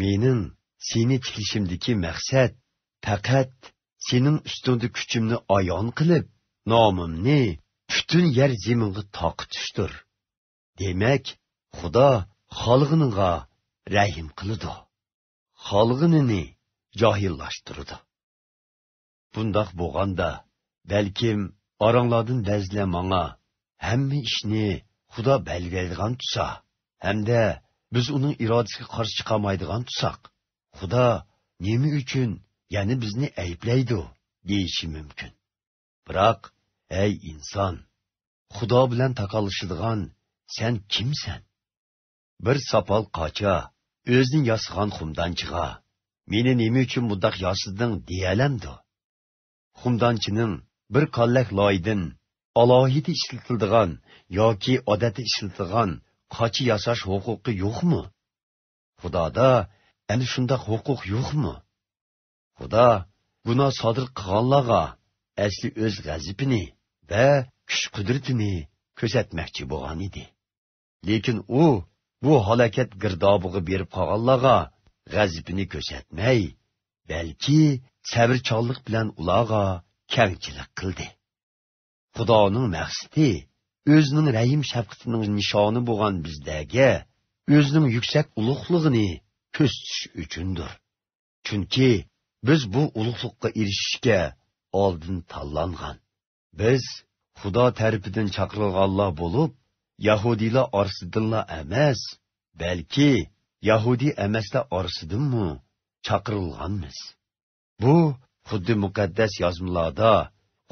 mening seni tiklishimdagi maqsad faqat sening ustingda kuchimni ayon qilib nomimni butun yer zeminga toqitishdir demak xudo xalqiningga rahim qiladi xalqinini johillashtirdi bundoq bo'lganda balkim oranglardan ba'zilar manga hamma ishni xudo belgilaydigan tusa hamda biz uning irodasiga qarshi chiqolmaydigan tusak xudo nima uchun ya'ni bizni ayblaydi deyishi mumkin biroq ey inson xudo bilan taqolishadigan sen kimsan bir sopol qocha o'zini yosgan xumdonchiga meni nima uchun bundoq yosiding deyalamdi xumdonchining bir kollak loydin alohida ishlatildigan yoki odati ishlatilgan qochi yasash huquqi yo'qmi xudoda ana shundoq huquq yo'qmi xudo buna sodir qilganlarga asli o'z g'azibini va küş qudratini ko'rsatmoqchi bo'lgan edi lekin u bu halokat girdobig'i berib qolganlarga g'azibini ko'rsatmay balki sabrchonlik bilan ularga kangchilik qildi xudoning maqsadi o'zining rahim shafqatining nishoni bo'lgan bizlarga o'zining yuksak ulug'lig'ini ko'rsatish uchundir chunki biz bu ulug'likka erishishga oldin tanlangan biz xudo tarafidan chaqirilganlar bo'lib emez, belki emas balki arsıdın mı, çakırılgan mız? bu xuddi muqaddas yozmalarda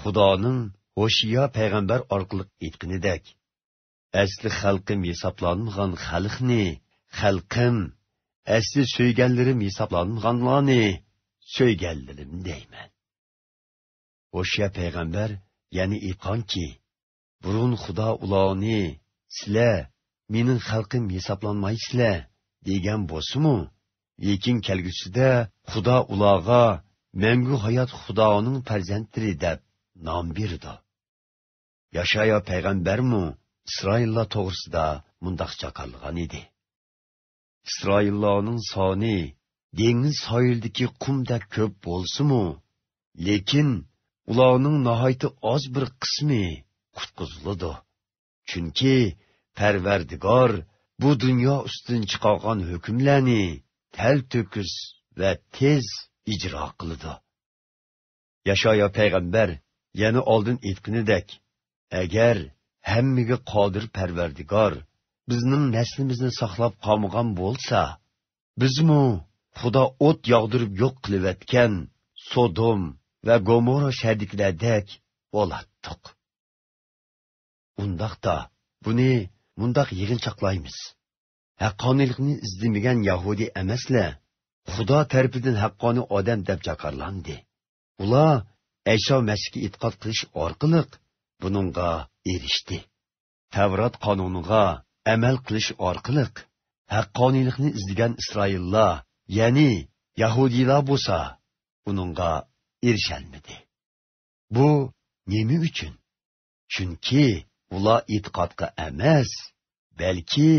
xudoning o'shiya payg'ambar orqali aytganidek asli xalqim hisoblanmagan xalqni xalqim asli so'yganlarim hisoblanmaganlarni Söygenlerim deyman o'sha payg'ambar ya'ni ki, burun xudo ulağını, sizlar mening xalqim hisoblanmaysizlar degan bo'lsimu lekin kelgusida xudo ularga mangu hayot xudoning farzandlari deb nom berdi yashayo payg'ambarmu isroillar to'g'risida mundoq chaqalgan edi isroillarning soni dengiz soyildiki qumdek ko'p bo'lsimu lekin ularning nihoyatda oz bir qismi qutqiziladi chunki parvardigor bu dunyo ustidan chiqolgan hukmlarni tal to'kis va tez ijro qildi yashoyo payg'ambar yana oldin aytganidek agar hammaga qodir parvardigor bizning naslimizni saqlab qolmagan bo'lsa bizmu xudo o't yog'dirib yo'q qilayotgan sodom va gomora shadiklardek bo'latdiq undaqda buni mundaq yig'inchoqlaymiz haqqoniylikni izlamagan yahudiy emaslar xudo tarafidan haqqoniy odam deb chaqirlandi ular asho mashiga e'tiqod qilish orqali buningga erishdi tavrat qonuniga amal qilish orqali haqqoniylikni izlagan isroillar ya'ni yahudiylar bo'lsa uningga erisholmadi bu nima uchun chunki ular e'tiqodga emas balki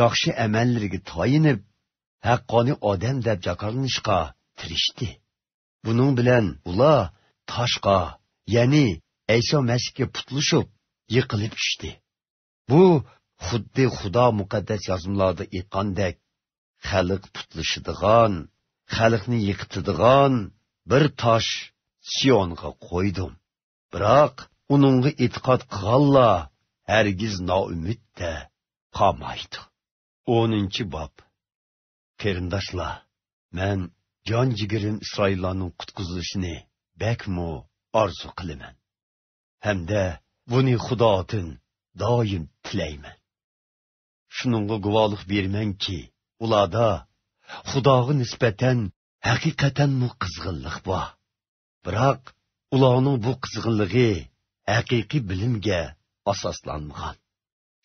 yaxshi amallarga toyinib haqqoniy odam deb jakorlanishga tirishdi buning bilan ular toshqa ya'ni ayso masihga putlishib yiqilib tushdi bu xuddi xudo muqaddas yozimlarda aytgandek xalq putlishadigan xalqni yiqitadigan bir tosh siyonga qo'ydim biroq uningga e'tiqod qilganlar hargiz noumid de qolmaydi o'ninchi bob qarindoshlar man jon jigirim isroillarning qutqizilishini bakmu orzu qilaman hamda buni xudodan doim tilayman shuningga guvohlik bermanki ularda xudoga nisbatan haqiqatanmi qizg'inlik bor biroq ularning bu qizg'inligi haqiqiy bilimga asoslangan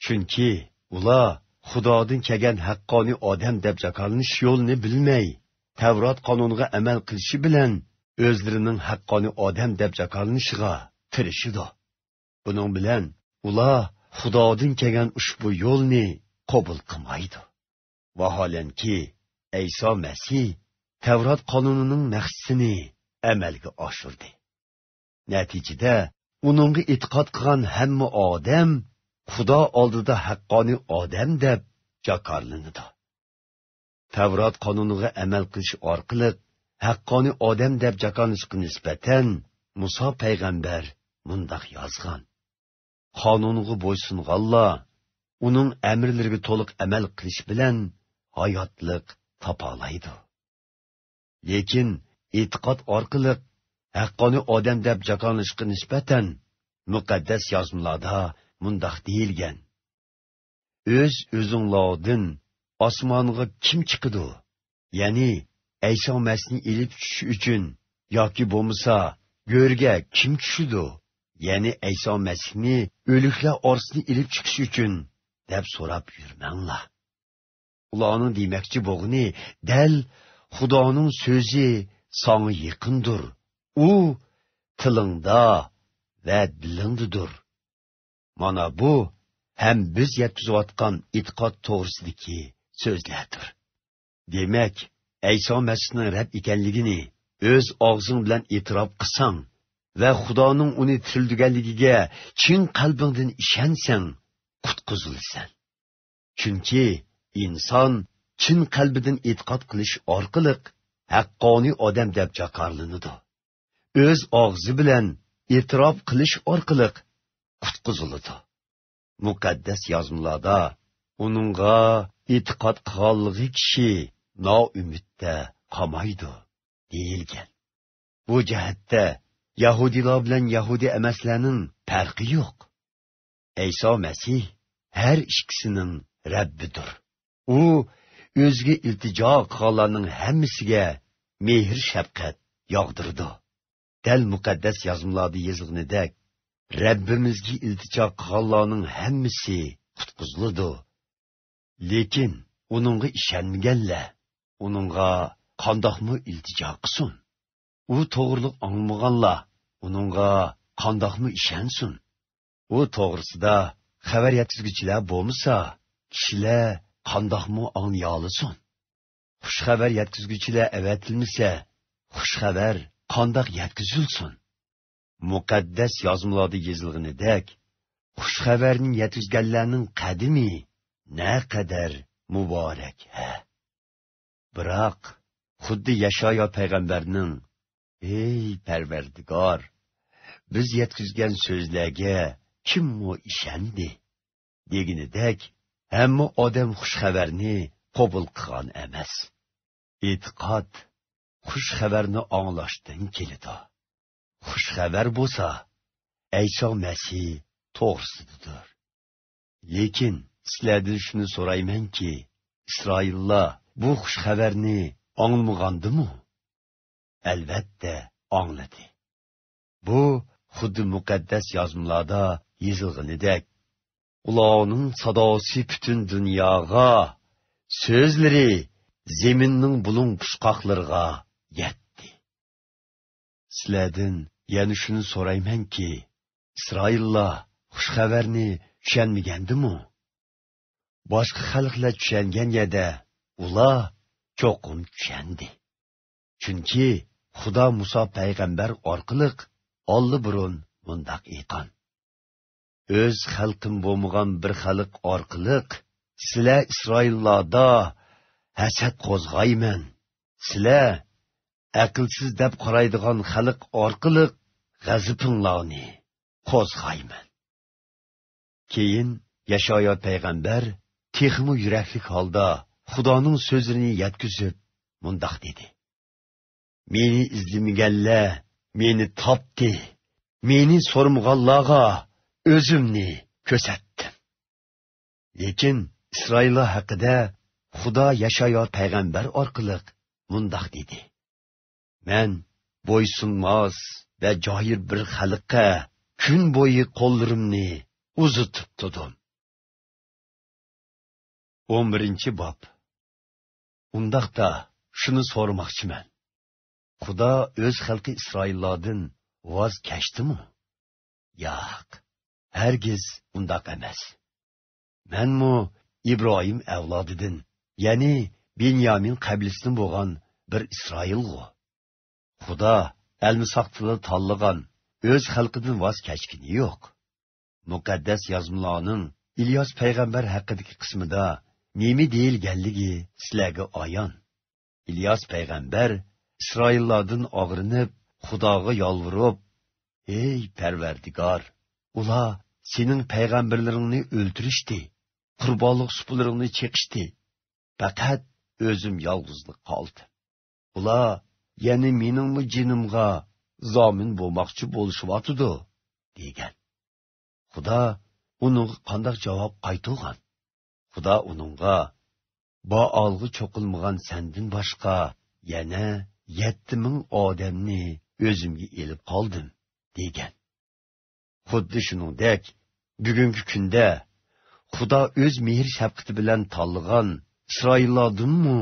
chunki ular xudodan kelgan haqqoniy odam deb jakolanish yo'lini bilmay tavrot qonuniga amal qilishi bilan o'zlarining haqqoniy odam deb jakolanishga tirishidi buning bilan ular xudodan kelgan ushbu yo'lni qabul qilmaydi vaholanki ayso masih tavrot qonunining naqsini amalga oshirdi natijada uningga e'tiqod qilgan hamma odam xudo oldida haqqoniy odam deb jakorlanadi tavrot qonuniga amal qilish orqali haqqoniy odam deb jakorlanishga nisbatan muso payg'ambar mundoq yozgan qonuniga bo'ysunganlar uning amrlariga to'liq amal qilish bilan hayotliq topolaydi lekin e'tiqod orqali haqqani odam deb jatonlishga nisbatan muqaddas yozmalarda mundoq deyilgan o'z Öz o'zinglardin osmonga kim chiqidi ya'ni ayso masni ilib tushish uchun yoki bo'lmasa go'rga kim tushidi ya'ni ayso masihni o'liklar orasini ilib chiqish uchun deb so'rab yurmanglar ularning demoqchi bo'lg'ini dal xudoning so'zi songi yaqindir u tilingda va dilingdadir mana bu ham biz yetkazayotgan e'tiqod to'g'risidagi so'zlardir demak ayso masihning rad ekanligini o'z og'zing bilan e'tirof qilsang va xudoning uni tirildiganligiga chin qalbingdan ishansang qutqizilsan chunki inson chin qalbidan e'tiqod qilish orqali haqqoniy odam deb jaqorlanadi o'z og'zi bilan e'tirof qilish orqali qutqiziladi muqaddas yozmalarda uningga e'tiqod qilganligi kishi noumidda qolmaydi deyilgan bu jihatda yahudiylar bilan yahudiy emaslarning farqi yo'q ayso masih har ikkisining rabbidir u o'ziga iltijo qilganlarning hammasiga mehr shafqat yog'dirdi dal muqaddas yozmalarda yozilganidek rabbimizga iltijo qilganlarning hammasi qutqiziladi lekin uningga ishonmaganlar uningga qandoqmi iltijo qilsin u to'g'riliq angmaganlar uningga qandoqmi ishonsin u to'g'risida xabar yetkazguchilar bo'lmasa kishilar qandoqmi anglay olisin xushxabar yetkazguchilar خوش خبر qandoq yetkizilsin muqaddas yozmalarda yozilganidek xushxabarni yetkazganlarning qadimi naqadar muborak ha biroq xuddi yashoyo payg'ambarning ey parvardigor biz yetkazgan so'zlarga kimmu ishandi deginidek hamma odam xushxabarni qabul qilgan emas e'tiqod xush xabarni anglashdan keladi xush xabar bo'lsa ayso masih to'g'risidadir lekin sizlardan shuni so'raymanki isroillar bu xush xabarni anglmag'andimi albatta angladi bu xuddi muqaddas yozmalarda yozilganidek ularning sadosi butun dunyoga so'zlari zeminning bulun qishqoqlarga İsrail'la sizlardan yana shuni so'raymanki gendi xushxabarni Başka boshqa xalqlar tushangan de, ular cho'qim çendi. chunki xudo Musa payg'ambar orqaliq allı burun bundak ikan. o'z xalqim bo'lmagan bir xalq orqaliq sizlar da, hasad qo'zg'ayman sizlar aqlsiz deb qaraydigan xalq orqali g'azipinglarni qo'zg'ayman keyin yashoyo payg'ambar texmi yuraklik holda xudoning so'zini yetkazib mundoq dedi meni izlamaganlar meni topdi meni so'rmaganlarga o'zimni ko'rsatdim lekin isroillar haqida xudo yashayo payg'ambar orqali mundoq dedi men bo'ysunmas va joyir bir xalqqa kun bo'yi qo'llarimni uzitib 11 o'n birinchi bob undaqda shuni Худо xudo o'z xalqi воз voz kechdimi yo'q ундақ undaq emas manmu ibrohim avlodidan ya'ni binyamin qablisidan bo'lgan bir isroil g'u Xudo elni saqtili tanlagan o'z xalqidan voz kechgini yo'q. Muqaddas yozmalarning İlyos payg'ambar haqidagi qismida nima deyilganligi sizlarga ayon. İlyos payg'ambar Isroillardan og'rinib, Xudoga yolvurib, «Эй, Parvardigor, ular sening payg'ambarlaringni o'ltirishdi, qurbonlik suplaringni cheqishdi. Faqat o'zim yolg'izlik qoldi. Ular ya'ni meningmi jinimga zomin bo'lmoqchi bo'lishyotidi degan xudo uning qandoq javob qaytilgan xudo uningga boolg'i cho'qilmagan sandin boshqa yana yetti ming odamni o'zimga elib qoldim degan xuddi shuningdek bugungi kunda xudo o'z mehr shafqati bilan tanlagan isroilodinmu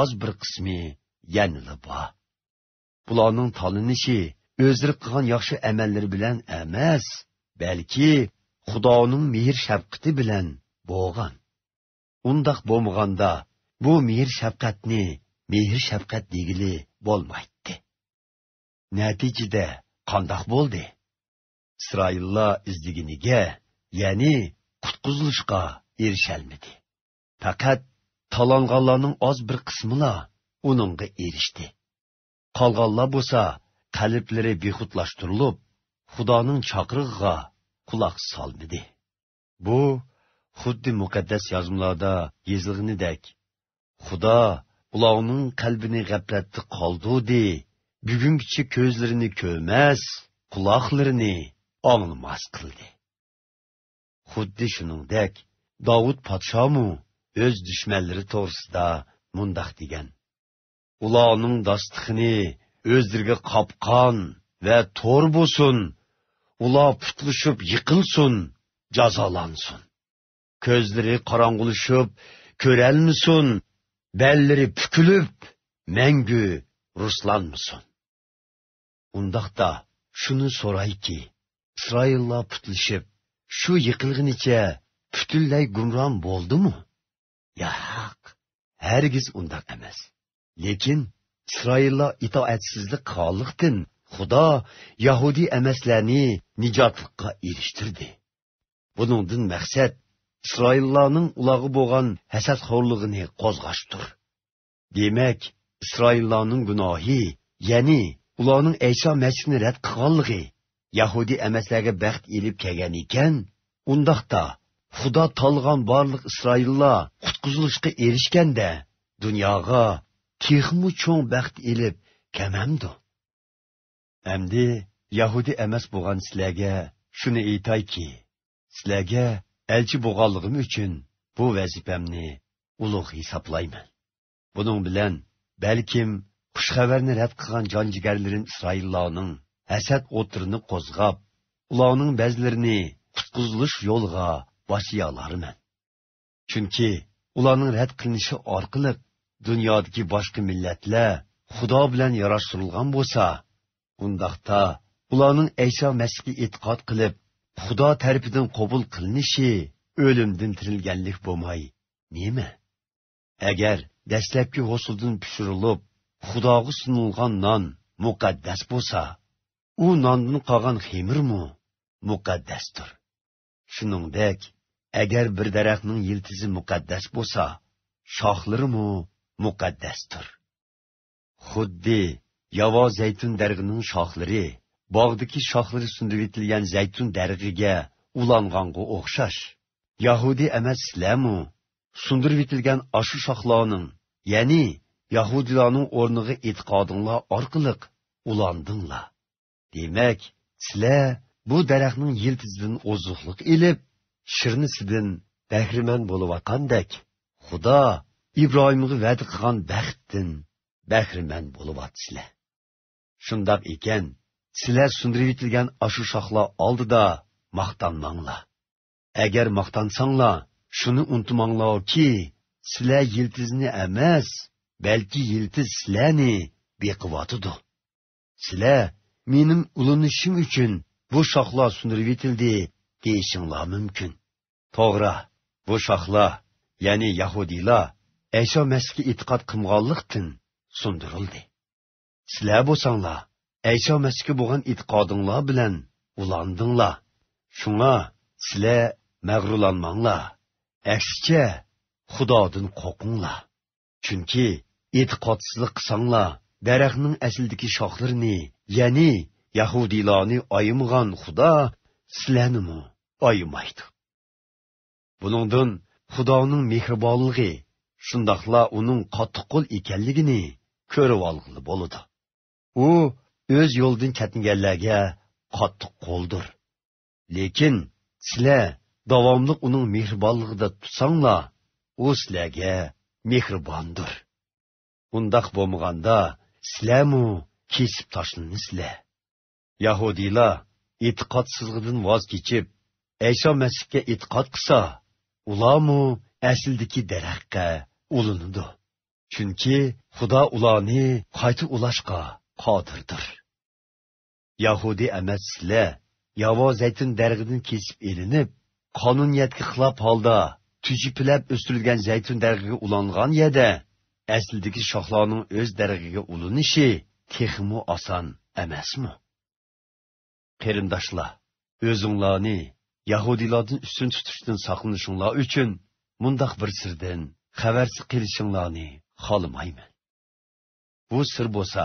oz bir qismi yanili bor ularning tanlanishi o'zlari qilgan yaxshi amallari bilan emas balki xudoning mehr shafqati bilan bo'lgan undoq bo'lmaganda bu mehr shafqatni mehr shafqat degili bo'lmaydi natijada qandoq bo'ldi isroillar izdiginiga ya'ni qutqizilishga erishalmidi faqat talonganlarning oz bir qismila uningga erishdi qolganlar bo'lsa qalblari behudlashtirilib xudoning chaqirig'iga quloq solmidi bu xuddi muqaddas yozmalarda yozilganidek xudo ularning qalbini g'aflatda qoldirdi bugungicha ko'zlarini ko'rmas quloqlarini anglamas qildi xuddi shuningdek dovud podshomu o'z dushmanlari to'g'risida mundoq degan ularning dostiqini o'zlariga qopqon va to'r bo'lsin ular putlishib yiqilsin jazolansin ko'zlari qorong'ulishib ko'rolmasin bellari pukilib mangu ruslanmasin undaqda shuni so'rayki isroillar putlishib shu yiqilg'inicha butunlay gumron bo'ldimi yo'q hargiz undaq emas lekin isroillo itoatsizlik holikdin xudo yahudiy emaslarni nijotlikqa erishtirdi buningdin maqsad isroilloning ulog'i bo'lgan hasadxo'rlig'ini qo'zg'ashdir demak isroilloning gunohi ya'ni ularning ayso masihni rad qilganligi yahudiy emaslarga baxt elib kelgan ekan undoqda xudo tolg'an barliq isroillo qutqizilishga erishganda dunyoga texmu cho'ng baxt elib kamamdu amdi yahudi emas bo'lgan sizlarga shuni aytayki sizlarga elchi bo'lganligim uchun bu vazifamni ulug' hisoblayman buning bilan balkim xushxabarni rad qilgan jon jigarlarim isroillarning hasad o'tirini qo'zg'ab ularning ba'zilarini qutqizilish yo'lga bosiyalarman chunki ularning rad qilinishi orqali dunyodagi boshqa millatlar xudo bilan yarashtirilgan bo'lsa undaqda ularning ayso masihga e'tiqod qilib xudo tarifidan qabul qilinishi o'limdan tirilganlik bo'lmay nima agar dastlabki g'usuldan pishirilib xudoga sunilgan non muqaddas bo'lsa u nondan qolgan xemirmi muqaddasdir shuningdek agar bir daraxtning yiltizi muqaddas bo'lsa shoxlarimu muqaddasdir xuddi yovo zaytun darg'ining shoxlari bog'diki shoxlari sundib etilgan zaytun darg'iga ulang'anga o'xshash yahudiy emaslamu sundirvitilgan etilgan ashu shoxloning ya'ni yahudiylarning o'rniga e'tiqodinglar orqali ulandinglar demak sizlar bu daraxtning yiltizidan ozuqliq ilib shirnisidan bahriman bo'layotgandek xudo ibrohimga va'da qilgan baxtdan bahriman bo'lyapsizlar shundoq ekan sizlar sundirvitilgan ashu shoxlar oldida maqtanmanglar agar maqtansanglar shuni unutmanglarki sizlar yiltizni emas balki yiltiz sizlarni beqivotidu sizlar mening ulanishim uchun bu shoxlar sundirvitildi deyishinglar mumkin to'g'ri bu shoxlar ya'ni yahudiylar Әйса Мәсіхке итқат қымғаллықтың сұндырылды. Сілә босаңла, Әйса Мәсіхке болған итқадыңла білән уландыңла. Шуңа сілә мәғруланмаңла. Әксіше, Худадың қоқыңла. Чүнки итқатсызлық қысаңла, daraxtning aslidagi shoxlarini ya'ni yahudiylarni oyimg'an xudo sizlarnimi oyimaydi buningdan xudoning mehribonlig'i shundoqla uning qattiqqo'l ekanligini ko'rib olg'ili bo'ladi u o'z yo'ldan ketganlarga qattiq qo'ldir lekin sizlar davomli uning mehribonligida tutsanglar u sizlarga mehribondir undoq bo'lmaganda sizlarmu kesib tashlanisizlar yahudiylar e'tiqodsizligidan voz kechib ayso masihga e'tiqod qilsa ularmu aslidagi daraxtga ulinadi chunki xudo ularni qayta ulashqa qodirdir yahudiy amassizlar yavo zaytun darg'idan kesib elinib qonuniyatga xilof holda tujipilab o'stirilgan zaytun dargiga ulangan yerda aslidagi shoxlarning o'z dargiga ulinishi texmu oson emasmi qarindoshlar o'zinglarni yahudiylardan ustun tutishdan saqlanishinglar uchun mundoq bir sirdan xabarsiz qilishinglarni xohlamayman bu sir bo'lsa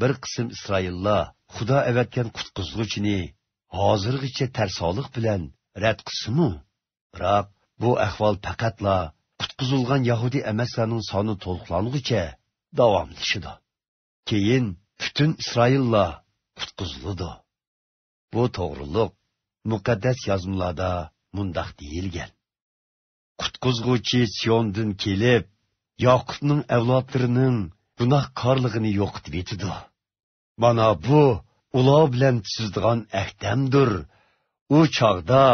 bir qism isroillar xudo avatgan qutqizg'uchini hozirgicha tarsoliq bilan rad qilsinu biroq bu ahvol faqatla qutqizilgan yahudiy emaslarning soni to'liqlang'icha davomlashidi keyin butun isroillar qutqizildi bu to'g'riliq muqaddas yozmalarda mundoq deyilgan qutquzg'uvchi siyondin kelib, yoqubning avlodlarining gunoh gunohkorligini yo'qitib yetidi. Mana bu ular bilan tuzilgan ahdamdir. U chog'da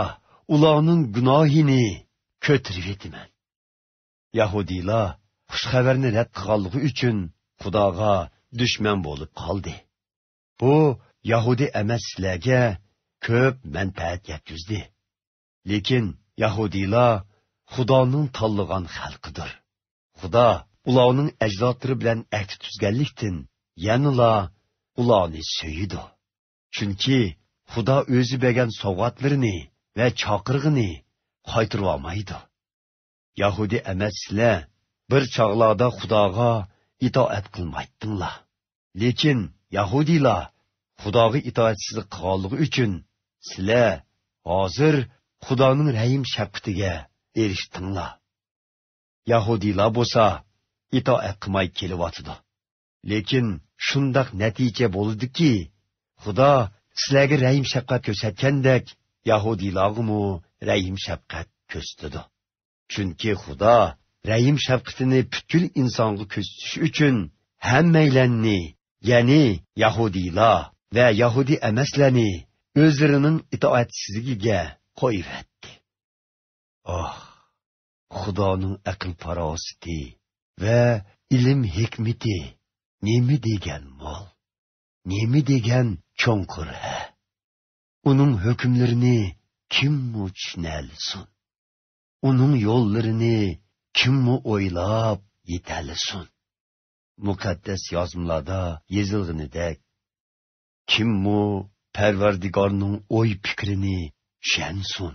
ularning gunohini ko'tirib yetiman. Yahudiylar xush xabarni rad qilganligi uchun Xudoga dushman bo'lib qoldi. Bu Yahudi emaslarga ko'p manfaat yetkazdi. Lekin Yahudiylar xudoning tanlagan xalqidir xudo ularning ajdodlari bilan ahd tuzganlikdan yanila ularni suyidi chunki xudo o'zi bergan sovg'atlarini va chaqirg'ini qaytirib olmaydi yahudi emassizlar bir chog'larda xudoga itoat qilmaydinglar lekin yahudiylar xudoga itoatsizlik qilganligi uchun sizlar hozir xudoning rahim shafqatiga erishdilar yahudiylar bo'lsa itoat qilmay kelyotidi lekin shundoq natija bo'ldiki xudo sizlarga rahim shafqat ko'rsatgandek yahudiylargimu rahim shafqat ko'rsatdi chunki xudo rahim shafqatini butkul insonga ko'rsatish uchun hammanglarni ya'ni yahudiylar va yahudiy emaslarni o'zlarining itoatsizligiga qo'yvatdi oh xudoning aql farosati va ilm hikmati nima degan mol nima degan cho'nqir ha uning hukmlarini kim tushunalsin uning yo'llarini kimmi o'ylab yetalisin muqaddas yozmalarda yozilganidek kimmu parvardigorning o'y fikrini shansun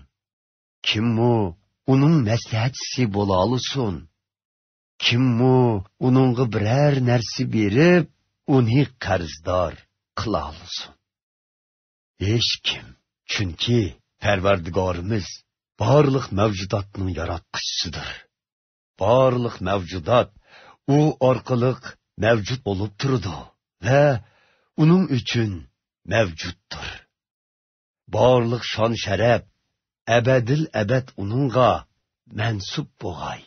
kimmu unun məsləhətçisi bolalısun. Kim mu ununğa nersi nərsi berib, uni qarzdar qılalısun. Heç kim, Çünkü Pərverdigarımız barlıq məvcudatının yaratqışıdır. Barlıq məvcudat u orqalıq məvcud olub turudu ve uning uchun mevcuttur. Bağırlık şan şerep. abadil abad uningga mansub bo'lg'ay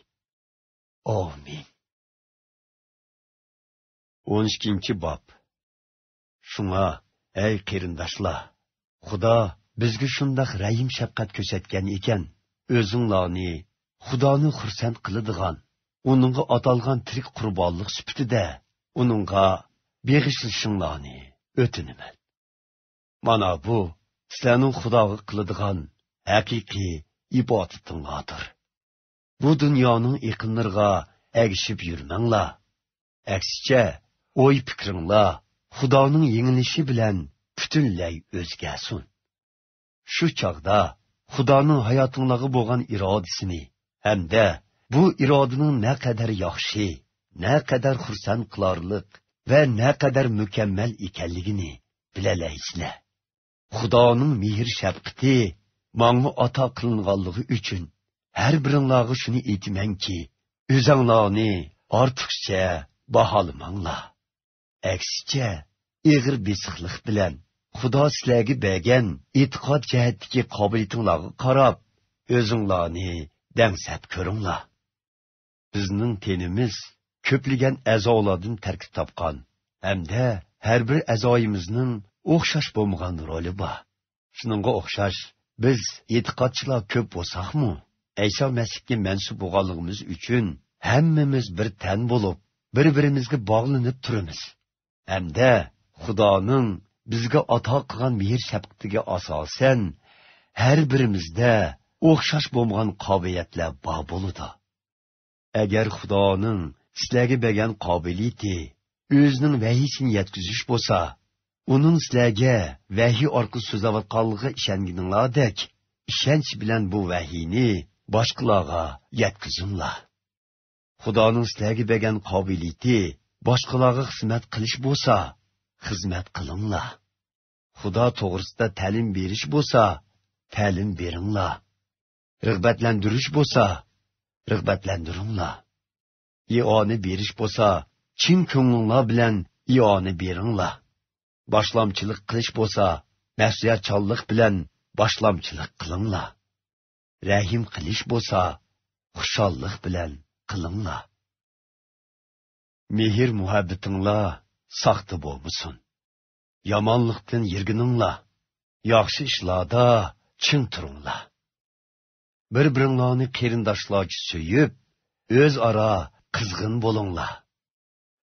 omin o'n ikkinchi bob shunga ey qarindoshlar xudo bizga shundoq rayim shafqat ko'rsatgan ekan o'zinglarni xudoni xursand qiladigan uningga atalgan tirik qurbonliq sifatida uningga beg'ishlashinglarni o'tinaman mana bu sizlarning xudoga qiladigan haqiqiy ibodatinglardir bu dunyoning iqinlarga agishib yurmanglar aksicha o'y fikringlar xudoning yenglishi bilan butunlay o'zgasin shu chog'da xudoning hayotinglarga bo'lgan irodasini hamda bu irodaning na qadar yaxshi naqadar xursand qilorliq va na qadar mukammal ekanligini bilalaysizlar xudoning mehr shafqati mangı ata qılınğanlığı üçün hər birinlarga şunu etmənki, özənglarni ortiqcha bahalamanglar. Əksiçə iğir besiqlik bilan Xudo sizlarga bergan e'tiqod jihatdagi qobiliyatinglarga qarab, o'zinglarni dangsab ko'ringlar. Bizning tenimiz ko'pligan a'zolardan tarkib topgan hamda har bir a'zoyimizning оқшаш bo'lmagan roli bor. Shuningga оқшаш, biz e'tiqodchilar ko'p bo'lsak-mu, ayso masihga mansub bo'lganligimiz uchun hammamiz bir tan bo'lib bir birimizga bog'lanib turamiz hamda xudoning bizga ato qilgan mehr shafqatiga asosan har birimizda o'xshash bo'lmagan qobiliyatlar bor bo'ludi agar xudoning sizlarga bergan qobiliyati o'zining vahisini yetkazish bo'lsa uning sizlarga vahiy orqali so'zlayotganligiga ishongininglardek ishonch bilan bu vahiyni boshqalarga yetkazinglar xudoning sizlarga bergan qobiliyati boshqalarga xizmat qilish bo'lsa xizmat qilinglar xudo to'g'risida ta'lim berish bo'lsa ta'lim beringlar rag'batlantirish bo'lsa rag'batlantiringlar ioni berish e bo'lsa chin ko'ngillar bilan ioni beringlar e boshlamchilik qilish bo'lsa mas'uliyatchanlik bilan boshlamchilik qilinglar rahim qilish bo'lsa xushollik bilan qilinglar mehr muhabbatinglar soxta bo'lmasin yomonlikdan yirgininglar ишларда ishlarda chin бир bir biringlarni qarindoshlarcha suyib ара qizg'in bo'linglar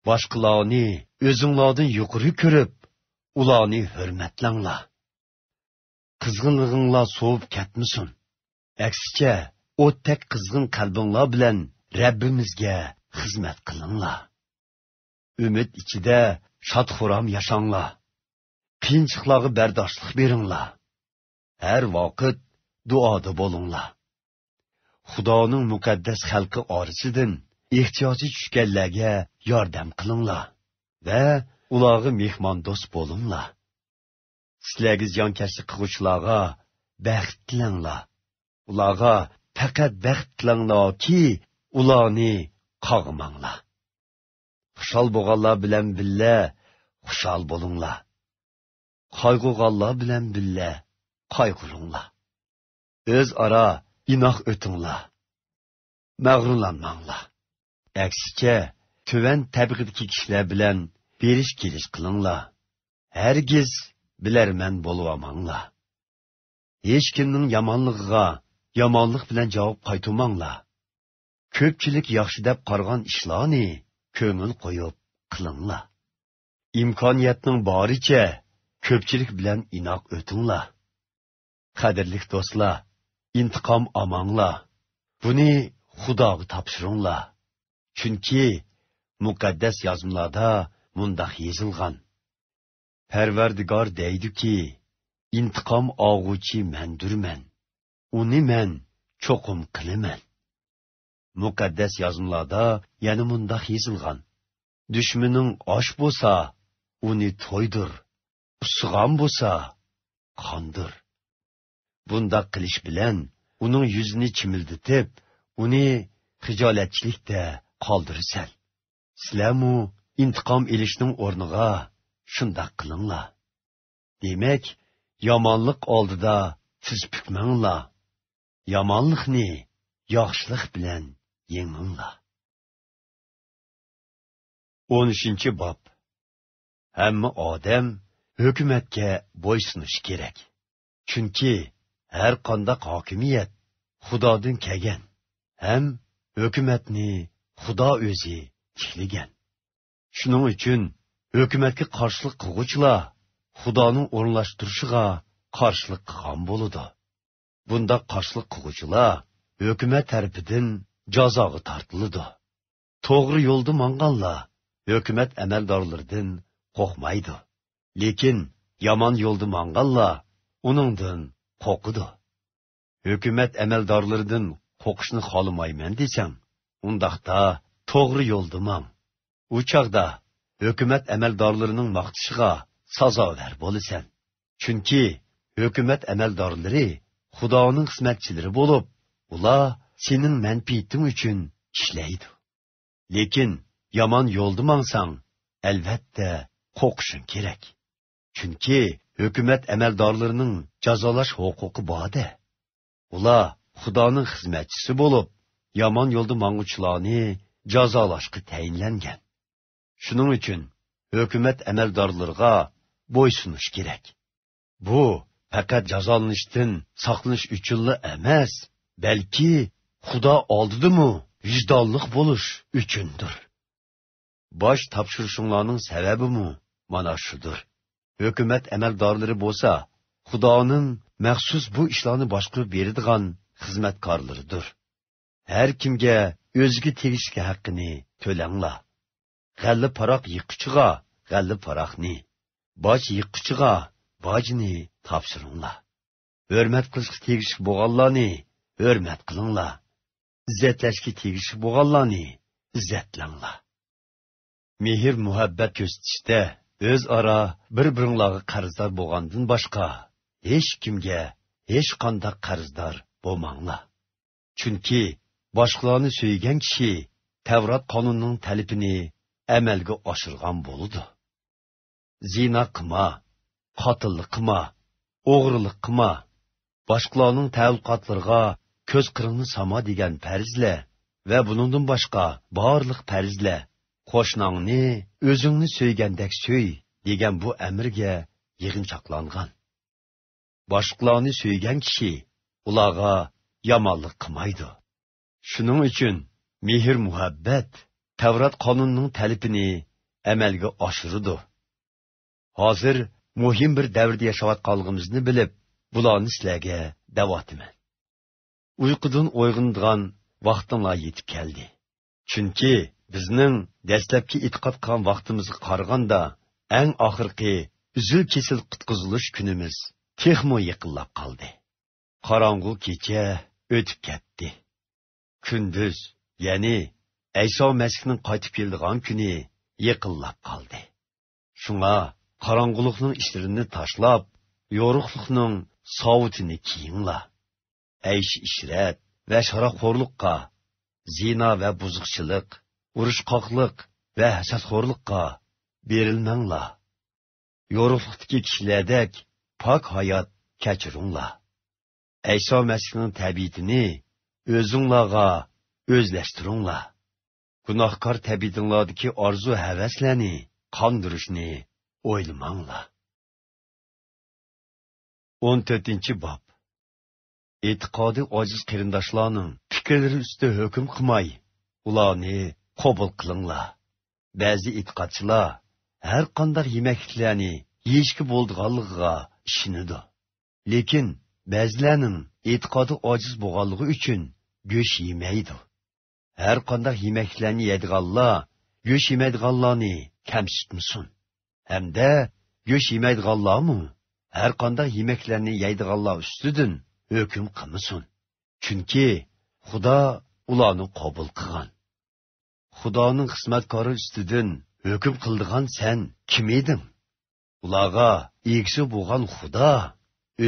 boshqalarni o'zinglardan yuqori ko'rib ularni hurmatlanglar qizg'inlig'inglar sovib ketmasin aksicha o'tdek qizg'in qalbinglar bilan rabbimizga xizmat qilinglar umid ichida shodxuram yashanglar qiyinchiqlarga bardoshlik beringlar har vaqt duoda bo'linglar xudoning muqaddas xalqi orisidan ehtiyoji tushganlarga yordam qilinglar va ulağı mihman dost ulag'i mehmondo'st bo'linglar sizlargiz yonkashlik qiluvchilarga baxt tilanglar ularga faqat baxt tilanglarki ularni qog'manglar xushol bo'lganlar bilan billa xushol bo'linglar qayg'urganlar bilan billa qayg'uringlar o'zaro inoq o'tinglar mag'rurlanmanglar aksicha tuvan tabqidiki kişilə bilən, berish kelish qilinglar hargiz bilarman bo'lvamanglar hech kimning yomonligiga yomonlik bilan javob qaytumanglar ko'pchilik yaxshi deb qargan ishlarni ko'ngil qo'yib qilinglar imkoniyatning boricha ko'pchilik bilan inoq o'tinglar qadrli do'stlar intiqom olmanglar buni xudoga topshiringlar chunki muqaddas yozmalarda mundaq yozilgan parvardigor deydiki intiqom og'uchi mandurman uni man cho'qim qilaman muqaddas yozmalarda yana mundaq yozilgan dushmaning osh bo'lsa uni to'ydir usig'on bo'lsa qondir bundoq qilish bilan uning yuzini chimilditib uni xijolatchilikda qoldirasan sizlamu intiqom ilishning o'rniga shundoq qilinglar demak yomonlik oldida siz pikmanglar. yomonlikni yaxshilik bilan yenginglar o'n uchinchi bob hamma odam hukumatga bo'ysunishi kerak chunki har qandaq hokimiyat xudodan kelgan ham hukumatni xudo o'zi tiklagan shuning uchun hukumatga qarshilik qilg'uvchilar xudoning o'rinlashtirishiga qarshilik qilgan bo'ladi bunda qarshilik qilg'uvchilar hukumat tarafidan jazoga tortiladi to'g'ri yo'lda manganlar hukumat amaldorlaridan qo'rqmaydi lekin yomon yo'lda manganlar uningdan qo'rqidi hukumat amaldorlaridan qo'rqishni xohlamayman desang undaqda to'g'ri yo'lda mang u chog'da hukumat amaldorlarining maqtishiga sazovar bo'lasan chunki hukumat amaldorlari xudoning xizmatchilari bo'lib ular sening manfiating uchun ishlaydi lekin yomon yo'lda mangsang albatta qo'rqishing kerak chunki hukumat amaldorlarining jazolash huquqi borda ular xudoning xizmatchisi bo'lib yomon yo'lda mong'uchilarni jazolashga tayinlangan Shuning uchun hukumat amaldorlarga bo'ysunish kerak. Bu faqat jazolanishdan saqlanish uchunla emas, balki Xudo oldidimi vijdonliq bo'lish uchundir. Bosh topshirishinglarning sababi mu mana shudur. Hukumat amaldorlari bo'lsa, Xudoning maxsus bu ishlarni boshqarib beradigan xizmatkorlaridir. Har kimga o'ziga tegishli haqqini to'langlar. g'alla paroq yiqichiga g'alla paroqni boj yiqichiga bojni topshiringlar hurmat qilishga tegishli bo'lganlarni hurmat qilinglar izzatlashga tegishli bo'lganlarni izzatlanglar mehr muhabbat ko'rsatishda o'zaro bir biringlarga qarzdor bo'lgandan boshqa hech kimga hech qanday qarzdor bo'lmanglar chunki boshqalarni suygan kishi tavrat qonunining talifini amalga oshirgan bo'ludi Zina qilma qotillik qilma o'g'rilik qilma boshqalarning tavqotlariga ko'z qiringni samo degan farzlar va buningdan boshqa borliq farzlar qo'shnongni o'zingni so'ygandek so'y degan bu amrga yig'inchoqlangan boshqalarni so'ygan kishi ularga yomonlik qilmaydi shuning uchun mehr muhabbat Tavrat qonunining talabini amalga oshirdi. Hozir muhim bir davrda yashayotganligimizni bilib, bularni sizlarga da'vatiman. Uyqudan uyg'ongan vaqtinglar yetib keldi. Chunki bizning dastlabki e'tiqod qilgan vaqtimizga qaraganda eng oxirgi uzil kesil qutqizilish kunimiz texmo yaqinlab qoldi. Qorong'u kecha o'tib ketdi. Kunduz, ya'ni Әйсо Мәсихнең кайтып келдіған күні еқыллап қалды. Шуңа қараңғылықның ішлеріні ташлап, yorug'likning sovutini kiyinglar aysh ishrat va sharoqxo'rliqqa zino va buzuqchilik urushqoqliq va hasadxo'rliqqa berilmanglar yorug'likdagi kishilardek pok hayot kechiringlar ayso masihning tabiatini o'zinglarga o'zlashtiringlar gunohkor tabiatinglardagi orzu havaslarni qondirishni o'ylamanglar o'n to'rtinchi bob e'tiqodi ojiz qarindoshlarning fikrlari ustida hukm qilmay ularni qabul qilinglar ba'zi e'tiqodchilar har qanday yemakliklarni yeyishga bo'ldiganligiga ishinadi lekin ba'zilarning e'tiqodi ojiz bo'lganligi uchun go'sht yemaydi har qanday yemeklarni yeydiganlar go'sht yemaydiganlarni kamsitmasin hamda go'sht yemaydiganlarmi har qanday yemeklarni yeydiganlar ustidan hukm qilmasin chunki xudo ularni qabul qilgan xudoning xizmatkori ustidan hukm qildigan sen kim eding ularga egsi bo'lgan xudo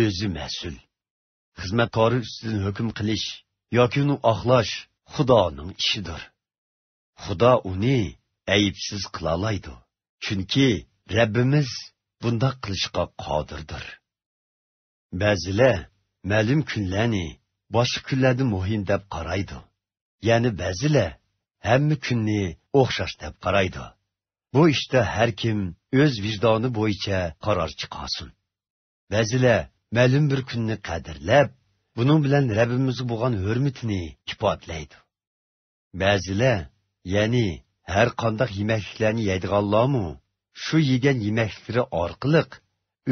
o'zi mas'ul xizmatkori ustidan hukm qilish yoki uni xudoning ishidir xudo uni ayibsiz qilolaydi chunki rabbimiz bundoq qilishga qodirdir ba'zilar ma'lum kunlarni boshqa kunlarni muhim deb qaraydi ya'ni ba'zilar hamma kunni o'xshash deb qaraydi bu ishda har kim o'z vijdoni bo'yicha qaror chiqarsin ba'zilar ma'lum bir kunni qadrlab buning bilan rabbimizga bo'lgan hurmatini ifatlaydı. Bəzilə, yani her qandaq yeməkliklərini yedigallamı, şu yegen yeməklikleri orqali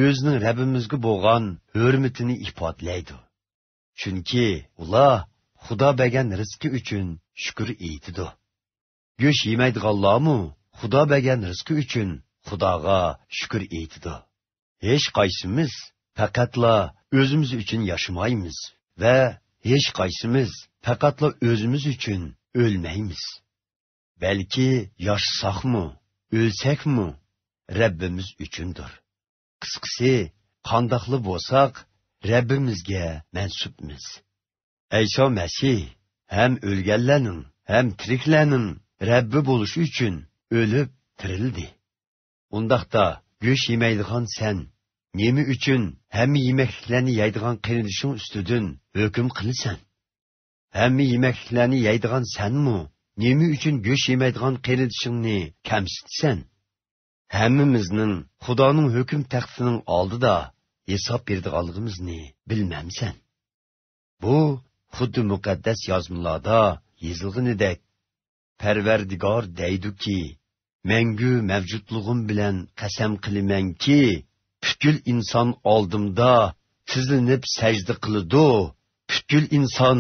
o'zining rabbimizga bo'lgan hurmatini ifatlaydı. chunki ular xudo bergan rizki uchun şükür etidu. Göş yemaydiganlarmi xudo bergan rizki uchun xudoga şükür etidu. hech qaysimiz Fəqətla özümüz üçün yaşamayımız və heç qaysımız fəqətla özümüz üçün ölməyimiz. Bəlkə yaşsaqmı, ölsəkmi Rəbbimiz üçündür. Qısqısı, qandaqlı bolsaq Rəbbimizə mənsubmiz. Əysa Məsih həm ölgənlərin, həm tiriklərin Rəbbi bolışı üçün ölüb tirildi. Ondaqda göş yeməydiğan sən nemi uchun hamma yemakliklarni yeydigan qarindishing ustidan hukm qilasan hamma yemakliklarni yeydigan sanmi nemi uchun go'sht yemaydigan qarindishingni kamsitsan hammamizning xudoning hukm taxtining oldida hisob berdiganligimizni bilmamsan bu xuddi muqaddas yozmalarda yozilganidek parvardigor deydiki mangu mavjudlig'im bilan qasam qilamanki Бүткіл инсан алдымда тізілініп сәжді қылыды. Бүткіл инсан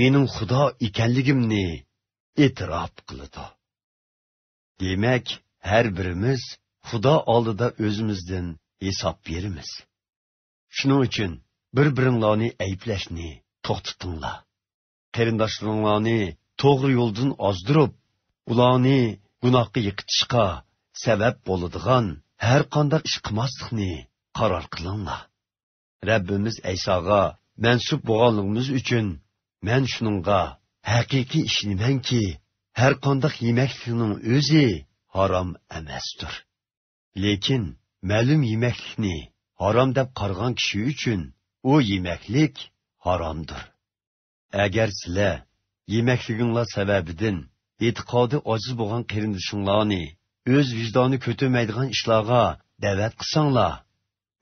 менің Худа екенлігімні e'tirof qiladi demak har birimiz xudo oldida o'zimizdan hisob beramiz shuning uchun bir biringlarni ayblashni to'xtatinglar qarindoshlaringlarni to'g'ri yo'ldan ozdirib ularni gunohga yiqitishga sabab bo'ladigan har qanday ish qilmaslikni qaror qilinglar rabbimiz aysoga mansub bo'lganligimiz uchun man shuningga haqiqiy ishonimanki har qandaq yemaklikning o'zi harom emasdir lekin ma'lum yemaklikni harom deb qargan kishi uchun u yemaklik haromdir agar sizlar yemakliginglar sababidan e'tiqodi ojiz bo'lgan qarindishinglarni o'z vijdoni ko'tirmaydigan ishlarga da'vat qilsanglar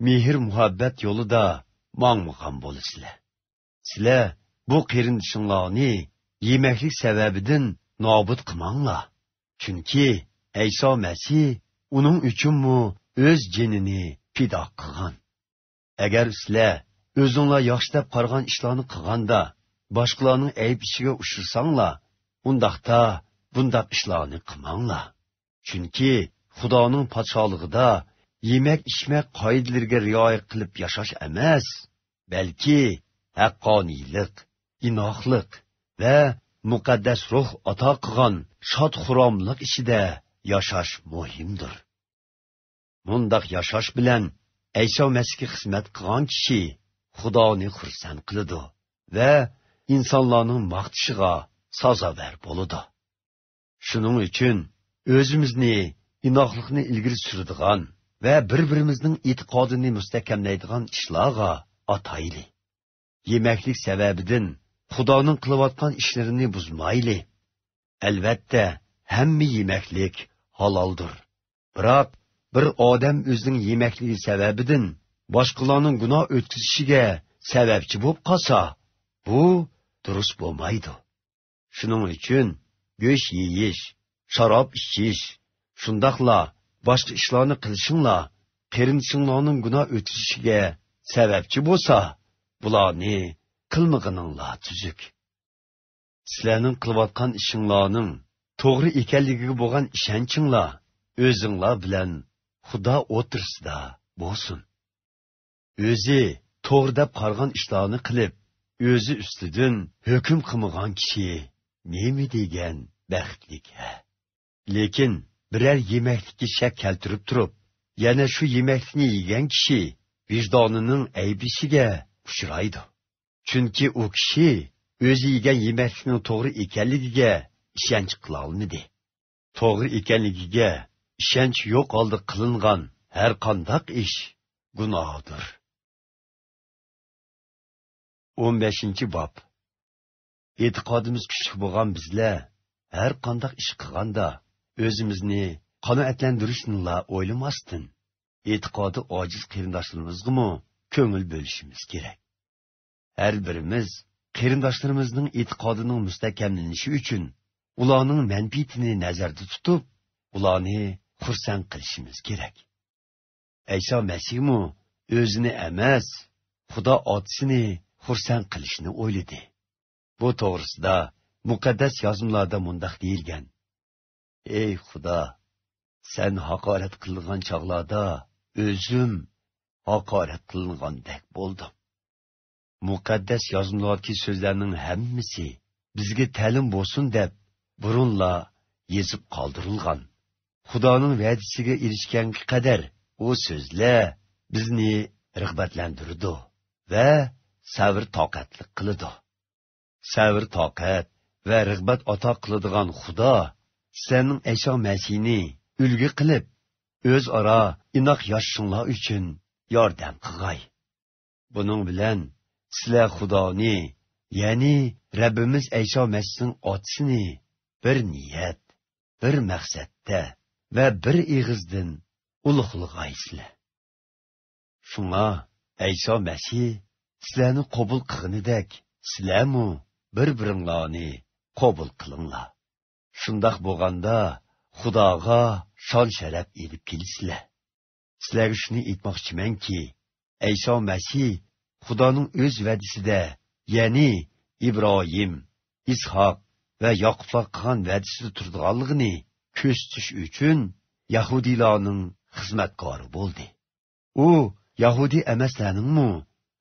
mehr muhabbat yo'lida mongmuqam bo'lasizlar sizlar bu qerindishinglarni yemaklik sababidan nobud qilmanglar chunki ayso masih uning uchunmu o'z jinini fido qilgan agar sizlar o'zinglar yaxshi deb ishlarni qilganda boshqalarning ayb ishiga uchransanglar undaqda bundaq ishlarni qilmanglar chunki xudoning podsholig'ida yemak ichmak qoidalariga rioya qilib yashash emas balki haqqoniylik inohlik va muqaddas ruh ato qilgan shod xuromlik ichida yashash muhimdir mundoq yashash bilan ayso masihga xizmat qilgan kishi xudoni xursand qiladi va insonlarning maqtishiga sazovar bo'ladi shuning uchun o'zimizni inohlikni ilgari suradigan va bir birimizning e'tiqodini mustahkamlaydigan ishlarga atayli yemaklik sababidan xudoning qilayotgan ishlarini buzmayli albatta hamma yemaklik haloldir biroq bir odam o'zining yemakligi sababidan boshqalarning gunoh o'tkazishiga sababchi bu qolsa bu durust bo'lmaydi shuning uchun go'sht yiyiş, sharob ichish shundoqla boshqa ishlarni qilishinglar qerinchinglarning gunoh o'tishiga sababchi bo'lsa bularni qilmag'ininglar tuzuk sizlarning qilayotgan ishinglarning to'g'ri ekanligiga bo'lgan ishonchinglar o'zinglar bilan xudo o'tirsida bo'lsin o'zi to'g'ri deb qargan ishlarni qilib o'zi ustidan hukm qilmagan kishi nima degan baxtlik lekin birer yemeklikki shak keltirib turib yana shu yemekni yegan kishi vijdonining aybishiga uchraydi chunki u kishi o'zi yegan yemeklikning to'g'ri ekanligiga ishonch qila olmadi to'g'ri ekanligiga ishonch yo'q oldi qilingan har qandoq ish gunohdir 15. beshinchi bob e'tiqodimiz kuchli bo'lgan bizlar har qandoq ish qilganda o'zimizni qanoatlantirishni o'ylamasdan e'tiqodi ojiz qarindoshlarimizgami ko'ngil bo'lishimiz kerak har birimiz qarindoshlarimiizning e'tiqodining mustahkamlanishi uchun ularning manfitini nazarda tutib ularni xursand qilishimiz kerak ayso masihmu o'zini emas xudo otisini xursand qilishni o'yladi bu to'g'risida muqaddas yozmalarda mundaq deyilgan ey xudo sen haqorat qilgan chog'larda o'zim haqorat qilingandek bo'ldim muqaddas yozmalardagi so'zlarning hammasi bizga ta'lim bo'lsin deb burunla yezib qoldirilgan xudoning va'dasiga erishganga qadar u so'zlar bizni rag'batlantirdi va sabr toqatli qiladi sabr toqat va rag'bat ato qiladigan xudo sizlarning Əysa Məsihini үлгі qilib, o'z ora inoq yoshinglar uchun yordam qilg'ay. Buning bilan sizlar Xudoni, ya'ni Rabbimiz Əysa Məsihning otisini bir niyat, bir maqsadda va bir ig'izdan ulug'lig'aysizlar. Shunga Əysa Məsih sizlarni qabul qilganidek, sizlarmu bir-biringlarni qabul qilinglar. shundoq bo'lganda xudoga shon sharaf elib kelisizlar sizlarga shuni aytmoqchimanki ayso masih xudoning o'z va'dasida ya'ni ibroyim ishoq va yoqubga qilgan va'dasida turadiganligini ko'zitish uchun yahudiylarning xizmatkori bo'ldi u yahudiy emaslarningmi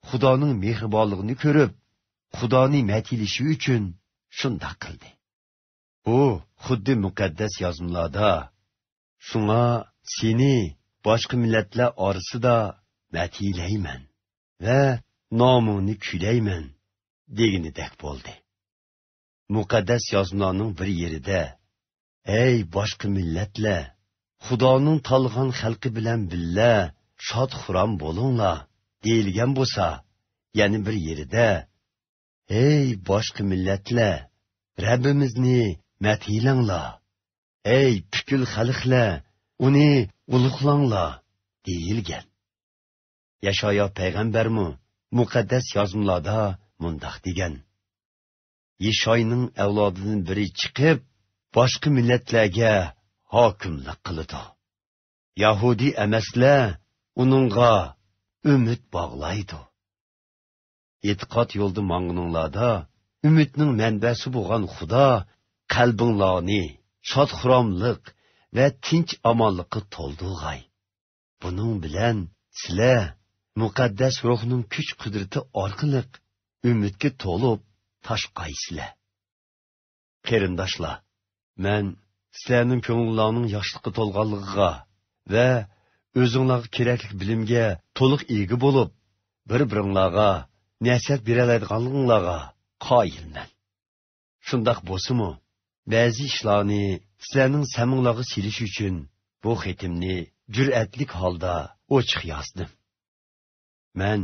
xudoning mehribonligini ko'rib xudoni matilishi uchun shundoq qildi Bu xuddi muqaddas yozmalarda. Shunga seni boshqa millatlar orasida matilayman va nomingni kuylayman deganidek bo'ldi. Muqaddas yozmalarning bir yerida ey boshqa millatlar Xudoning talg'an xalqi bilan billa shod xuram bo'linglar deyilgan bo'lsa, yana bir yerida ey boshqa millatlar Rabbimizni мәтилаңла, әй пүкіл халықла, уни улықлаңла, дейілген. Яшая пәйғамбар му, мұқаддәс язмлада мұндақ деген. Ешайның әвладының бірі чықып, башқы милләтләге хакимлік қылыды. Яһуди әмәслә уныңға үміт бағлайды. Etiqat yolda mangınınlarda, ümitnin mənbəsi boğan Xuda qalbinglarni shodxuromlik va tinch omonlikqa to'ldirg'ay buning bilan sizlar muqaddas ruhning kuch qudrati orqali umidga to'lib toshqaysizlar qarindoshlar man sizlarning ko'ngillarning yoshlikqa to'lganligiga va o'zinglarga kerakli bilimga to'liq ega bo'lib bir biringlarga nasihat beraoladiganliginglarga qoyilman shundoq bo'lsinmi ba'zi ishlarni sizlarning saminglarga silish uchun bu xetimni jur'atlik holda ochiq yozdim man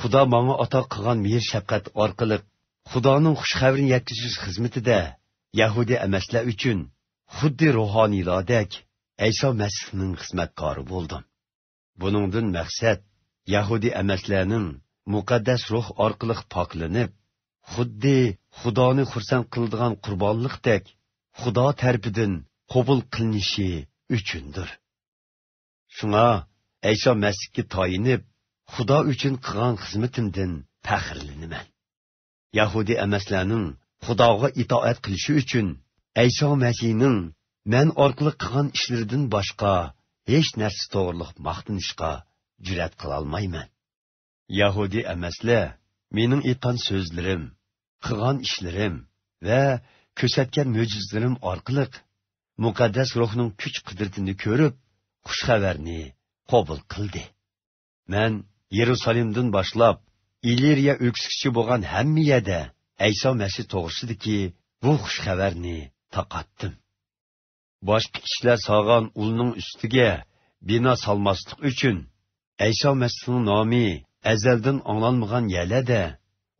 xudo manga ato qilgan mehr shafqat orqali xudoning xushxabrini yetkazish xizmatida yahudiy amaslar uchun xuddi ruhoniylardek ayso masihning xizmatkori bo'ldim buningdan maqsad yahudiy amaslarning muqaddas ruh orqali poklanib xuddi xudoni xursand qiladigan qurbonliqdek Xudo tərəfindən qabul qılınışı uchundir Şuna ayso Məsihə toyinib Xudo üçün qılğan xidmətimdən fəxrlənirəm. Yahudi əməslərinin xudoga itoat qilishi uchun ayso masihning mən orqali qilgan ishlaridan boshqa hech narsa to'g'riliq maqtinishqa jur'at qila olmayman. Yahudi əməslər mening aytgan so'zlarim, qilgan ishlarim va ko'rsatgan mo'jizalarim orqali muqaddas ruhning kuch qudratini ko'rib xushxabarni qabul qildi man yerusalimdan boshlab iliriya o'ksikichi bo'lgan hamma yerda ayso masih to'g'risidagi bu xushxabarni taqatdim boshqa kishilar sog'on ulning ustiga bino solmaslik uchun ayso masihning nomi azaldan anglanmagan yalada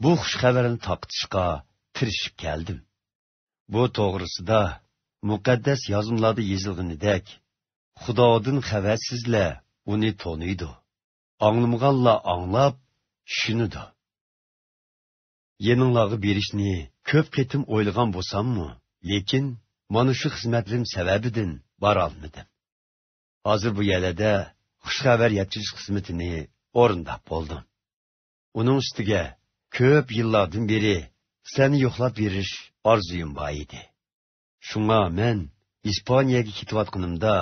bu xushxabarni taqitishga tirishib keldim bu to'g'risida muqaddas yozmalarda yozilganidek xudodan xavarsizlar uni to'niydi anglamaganlar anglab tushunidi yeninglarga berishni ko'p ketim o'ylagan bo'lsammi lekin mana shu xizmatim sababidan borolmadim hozir bu yalada xushxabar yetkazish xizmatini o'rindab bo'ldim uning ustiga ko'p yillardan beri seni yo'qlab berish orzuyim bor edi shunga men ispaniyaga ketayotganimda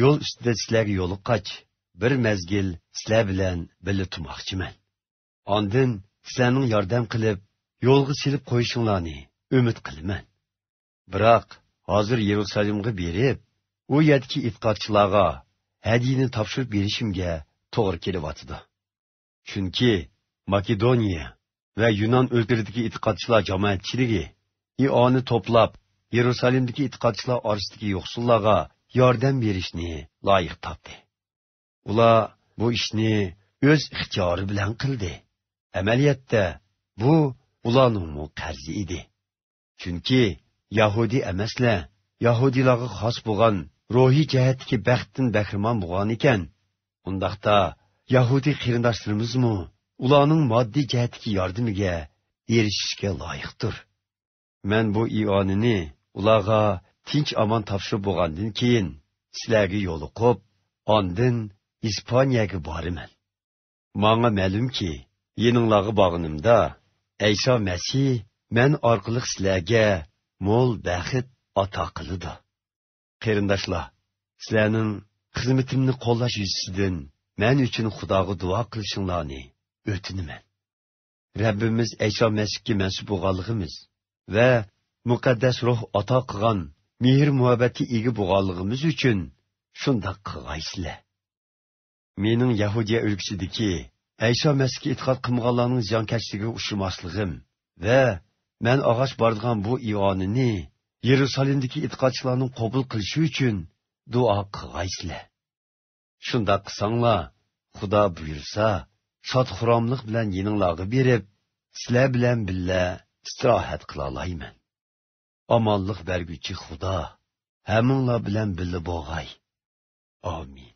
yo'l ustida sizlarga yo'liqqach bir mazgil sizlar bilan birga turmoqchiman ondin sizlarning yordam qilib yo'lga silib qo'yishinglarni umid qilaman biroq hozir yerusalimga berib u yerdagi e'tiqodchilarga hadiyni topshirib berishimga to'g'ri kelyotidi chunki makedoniya va yunon o'lkalaridagi e'tiqodchilar jamoatchiligi ioni to'plab yerusalimdagi e'tiqodchilar orasidagi yo'qsullarga yordam berishni loyiq topdi ular bu ishni o'z ixtiyori bilan qildi amaliyotda bu ularning qarzi edi chunki yahudiy emaslar yahudiylarga xos bo'lgan ruhiy jihatdagi baxtdan bahramon bo'lgan ekan undaqda yahudiy qarindoshlarimizmi ularning moddiy jihatdagi yordamiga erishishga loyiqdir man bu ionini ularga tinch omon topshirib bo'lgandan keyin sizlarga yo'liqib ondin ispaniyaga boriman manga ma'lumki yeninglarga bog'inimda ayso masih man orqali sizlarga мол baxit ato qildi qarindoshlar sizlarning xizmatimni qo'llash yuzasidan man uchun xudoga duo qilishinglarni o'tinaman rabbimiz ayso masihga mansub bo'lganligimiz ve mukaddes ruh ata qilgan mehr muhabbeti ega bo'lganligimiz uchun şunda qilg'aysizlar Menin yahudiya o'lkasidagi ayso masihga e'tiqod qilmaganlarning ziyonkashligiga uchramasligim ve men ağaç bordigan bu ionini yerusalimdagi e'tiqodchilarning qabul qilishi uchun dua qilg'aysizlar Şunda qilsanglar xudo buyursa shod xuromlik bilan yeninglarga berib sizlar bilan billa istirohat qilolayman omonlik berguchi xudo hamminglar bilan birga bo'lg'ay omin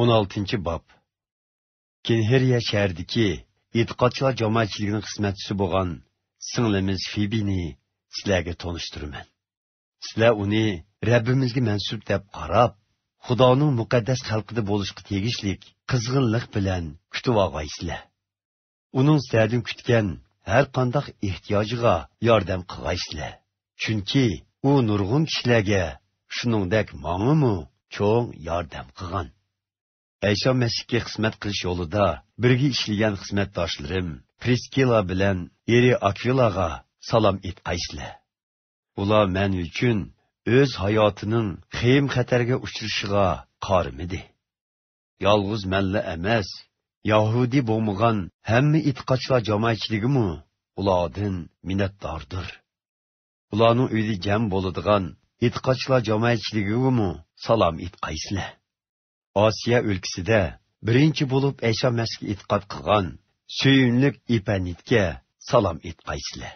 o'n oltinchi bob kinheriya shahridagi e'tiqodchilar jamoatchiligining xizmatchisi bo'lgan singlimiz fibini sizlarga tonishtirman sizlar uni rabbimizga mansub deb qarab xudoning muqaddas xalqida bo'lishga tegishlik qizg'inlik bilan kutib olg'aysizlar uning sədin kütkən hər qandaq ehtiyacıqa yardım qılaysilə. chunki u nurg'un kishilarga shuningdek mangimi cho'ng yordam qilgan ayso masihga xizmat qilish yo'lida birga ishlagan xizmatdoshlarim priskila bilan eri akvilaga salom aytqaysizlar ular men uchun o'z hayotining xeym xatarga uchrashiga qorimidi yolg'iz malla emas Yahudi bo'lmagan hamma itqochlar jamoatchiligimi ulardan minnatdordir. Ularning uyi jam bo'ladigan itqochlar jamoatchiligimi salom itqaysizlar. Osiyo o'lkasida birinchi bo'lib Aysha masjid itqot qilgan suyunlik ipanitga salom itqaysizlar.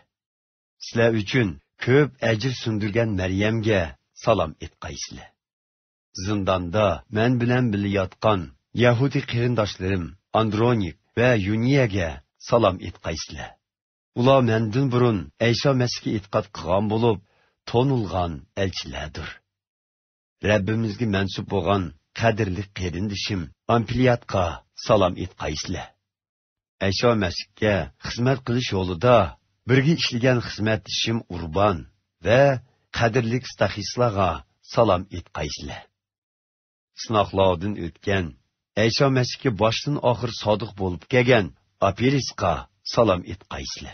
Sizlar uchun ko'p ajr sundirgan Maryamga salom itqaysizlar. Zindonda men bilan bilayotgan Yahudi qarindoshlarim andronik ва yuniyaga salom etqaysizlar Улар mendan бурун ayso masihga e'tiqod qilgan bo'lib to'nilgan elchilardir rabbimizga mansub bo'lgan qadrli qerindishim ampliyatqa salom etqaysizlar ayso masihga xizmat qilish yo'lida birga ishlagan xizmatdishim urban ва qadrli stahislarga salom etqaysizlar sinoqlovdan o'tgan Әйса Мәсіхке баштын ақыр садық болып кәген Апирисқа салам итқайсілі.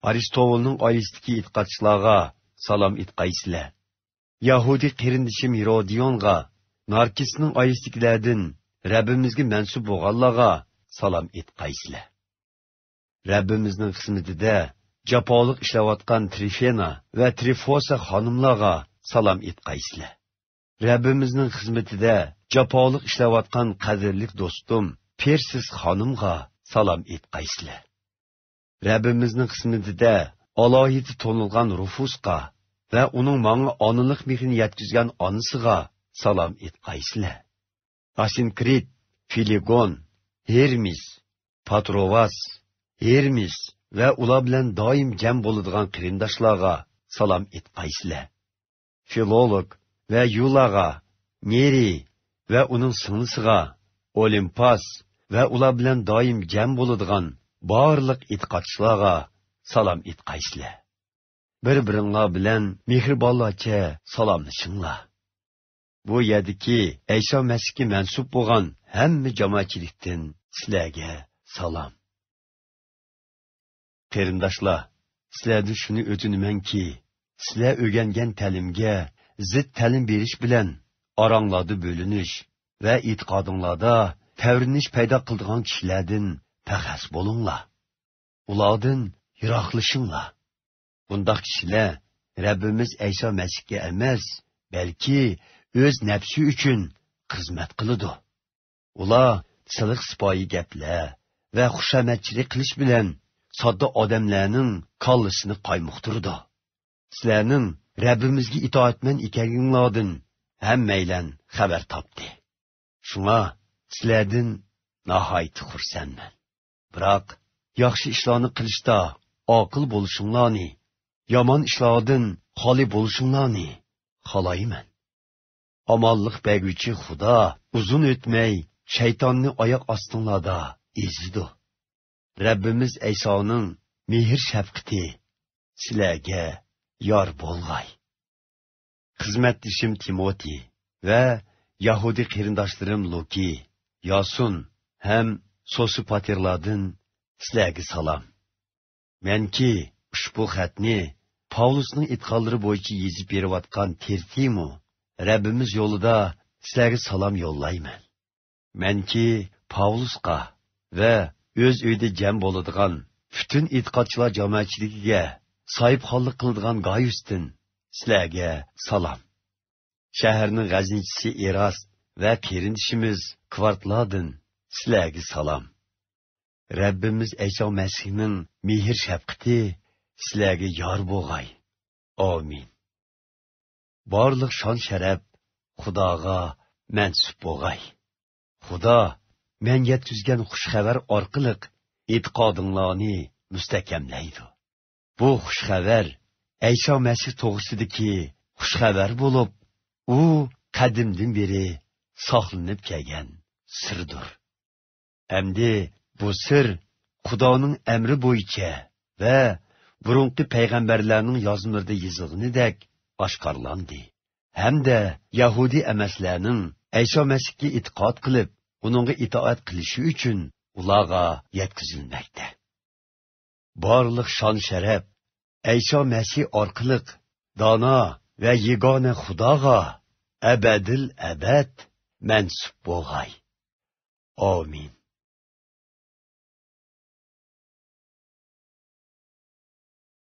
Аристовулның айлістікі итқатшылаға салам итқайсілі. Яхуди қиріндішім Иродионға, Наркисның айлістікілердің Рәбімізге мәнсіп болғаллаға салам итқайсілі. Рәбіміздің қысмедіде жапалық ішләватқан Трифена вә Трифоса ханымлаға салам итқайсілі. Рәбіміздің қызметіде japolik ishlayotgan qadrli do'stim persiz xonimga salom etqaysizlar rabbimizning qismatida alohida to'nilgan rufusqa va uning manga onalik mehrini yetkazgan onasiga salom etqaysizlar asinkrit filigon hermis patrovas hermis va ular bilan doim jam bo'ladigan qarindoshlarga salom etqaysizlar filolog va yulaga neri va uning singlisiga olimpas va ular bilan doim jam bo'ladigan borliq itqatchilarga salom itqaysizlar bir biringlar bilan mehribonlarcha salomlashinglar bu yerdagi ayso masjidga mansub bo'lgan hamma jamoatchilikdan sizlarga salom qarindoshlar sizlardan shuni o'tinamanki sizlar o'rgangan ta'limga zid ta'lim berish bilan aranladı bölünüş və itiqadınlada təvriniş pəyda qıldığan kişilədin pəxəs bolunla. Uladın yıraqlışınla. Bundaq kişilə Rəbbimiz Əysa Məsihə əməz, bəlki öz nəfsi üçün xizmət qılıdı. Ula sılıq sipayi gəplə və xuşəmətçilik qilish bilən sodda odamlarning kollisini qaymuqtirdi. Sizlarning Rəbbimizga itoatmən ikənginlərdən hammanglar xabar topdi shunga sizlardan nihoyat xursandman biroq yaxshi ishlarni qilishda oqil bo'lishinglarni yomon ishlardan xoli bo'lishinglarni xohlayman omonlik berguvchi xudo uzun o'tmay shaytonni oyoq ostinglarda ezidu rabbimiz aysoning mehr shafqati sizlarga yor bo'lg'ay xizmatdishim Timoti va Yahudi qarindoshlarim Luki, Yosun ham Sosipaterlardan sizlarga salom. Menki ushbu xatni Pavlusning itqonlari bo'yicha yezib berayotgan Tertimu Rabbimiz yo'lida sizlarga salom yo'llayman. Menki Pavlusqa va o'z uyida jam bo'ladigan butun e'tiqodchilar jamoatchiligiga sohibxonlik qiladigan Gayustin sizlarga salom shaharning g'azinchisi eras va kerindishimiz kvartladin sizlarga salom rabbimiz iso masihning mehr shafqati sizlarga yor bo'lg'ay omin borliq shon sharaf xudoga mansub bo'lg'ay xudo men yetkizgan xushxabar orqaliq e'tiqodinglarni mustahkamlaydi bu xushxabar Әйша мәсіх тоғысыдыки құшқабар болып, у қадімдің бері сақлынып кәген сырдыр. Әмді bu sir xudoning amri bo'yicha va burunqi payg'ambarlarning yozmalarida yozilganidek oshkorlandi hamda yahudiy emaslarning ayso masihga e'tiqod qilib uningga itoat qilishi uchun ularga yetkazilmoqda borliq shon sharaf Əysa Məsih arqılıq, dana və yeganə xudağa, əbədil əbəd mənsub boğay. Amin.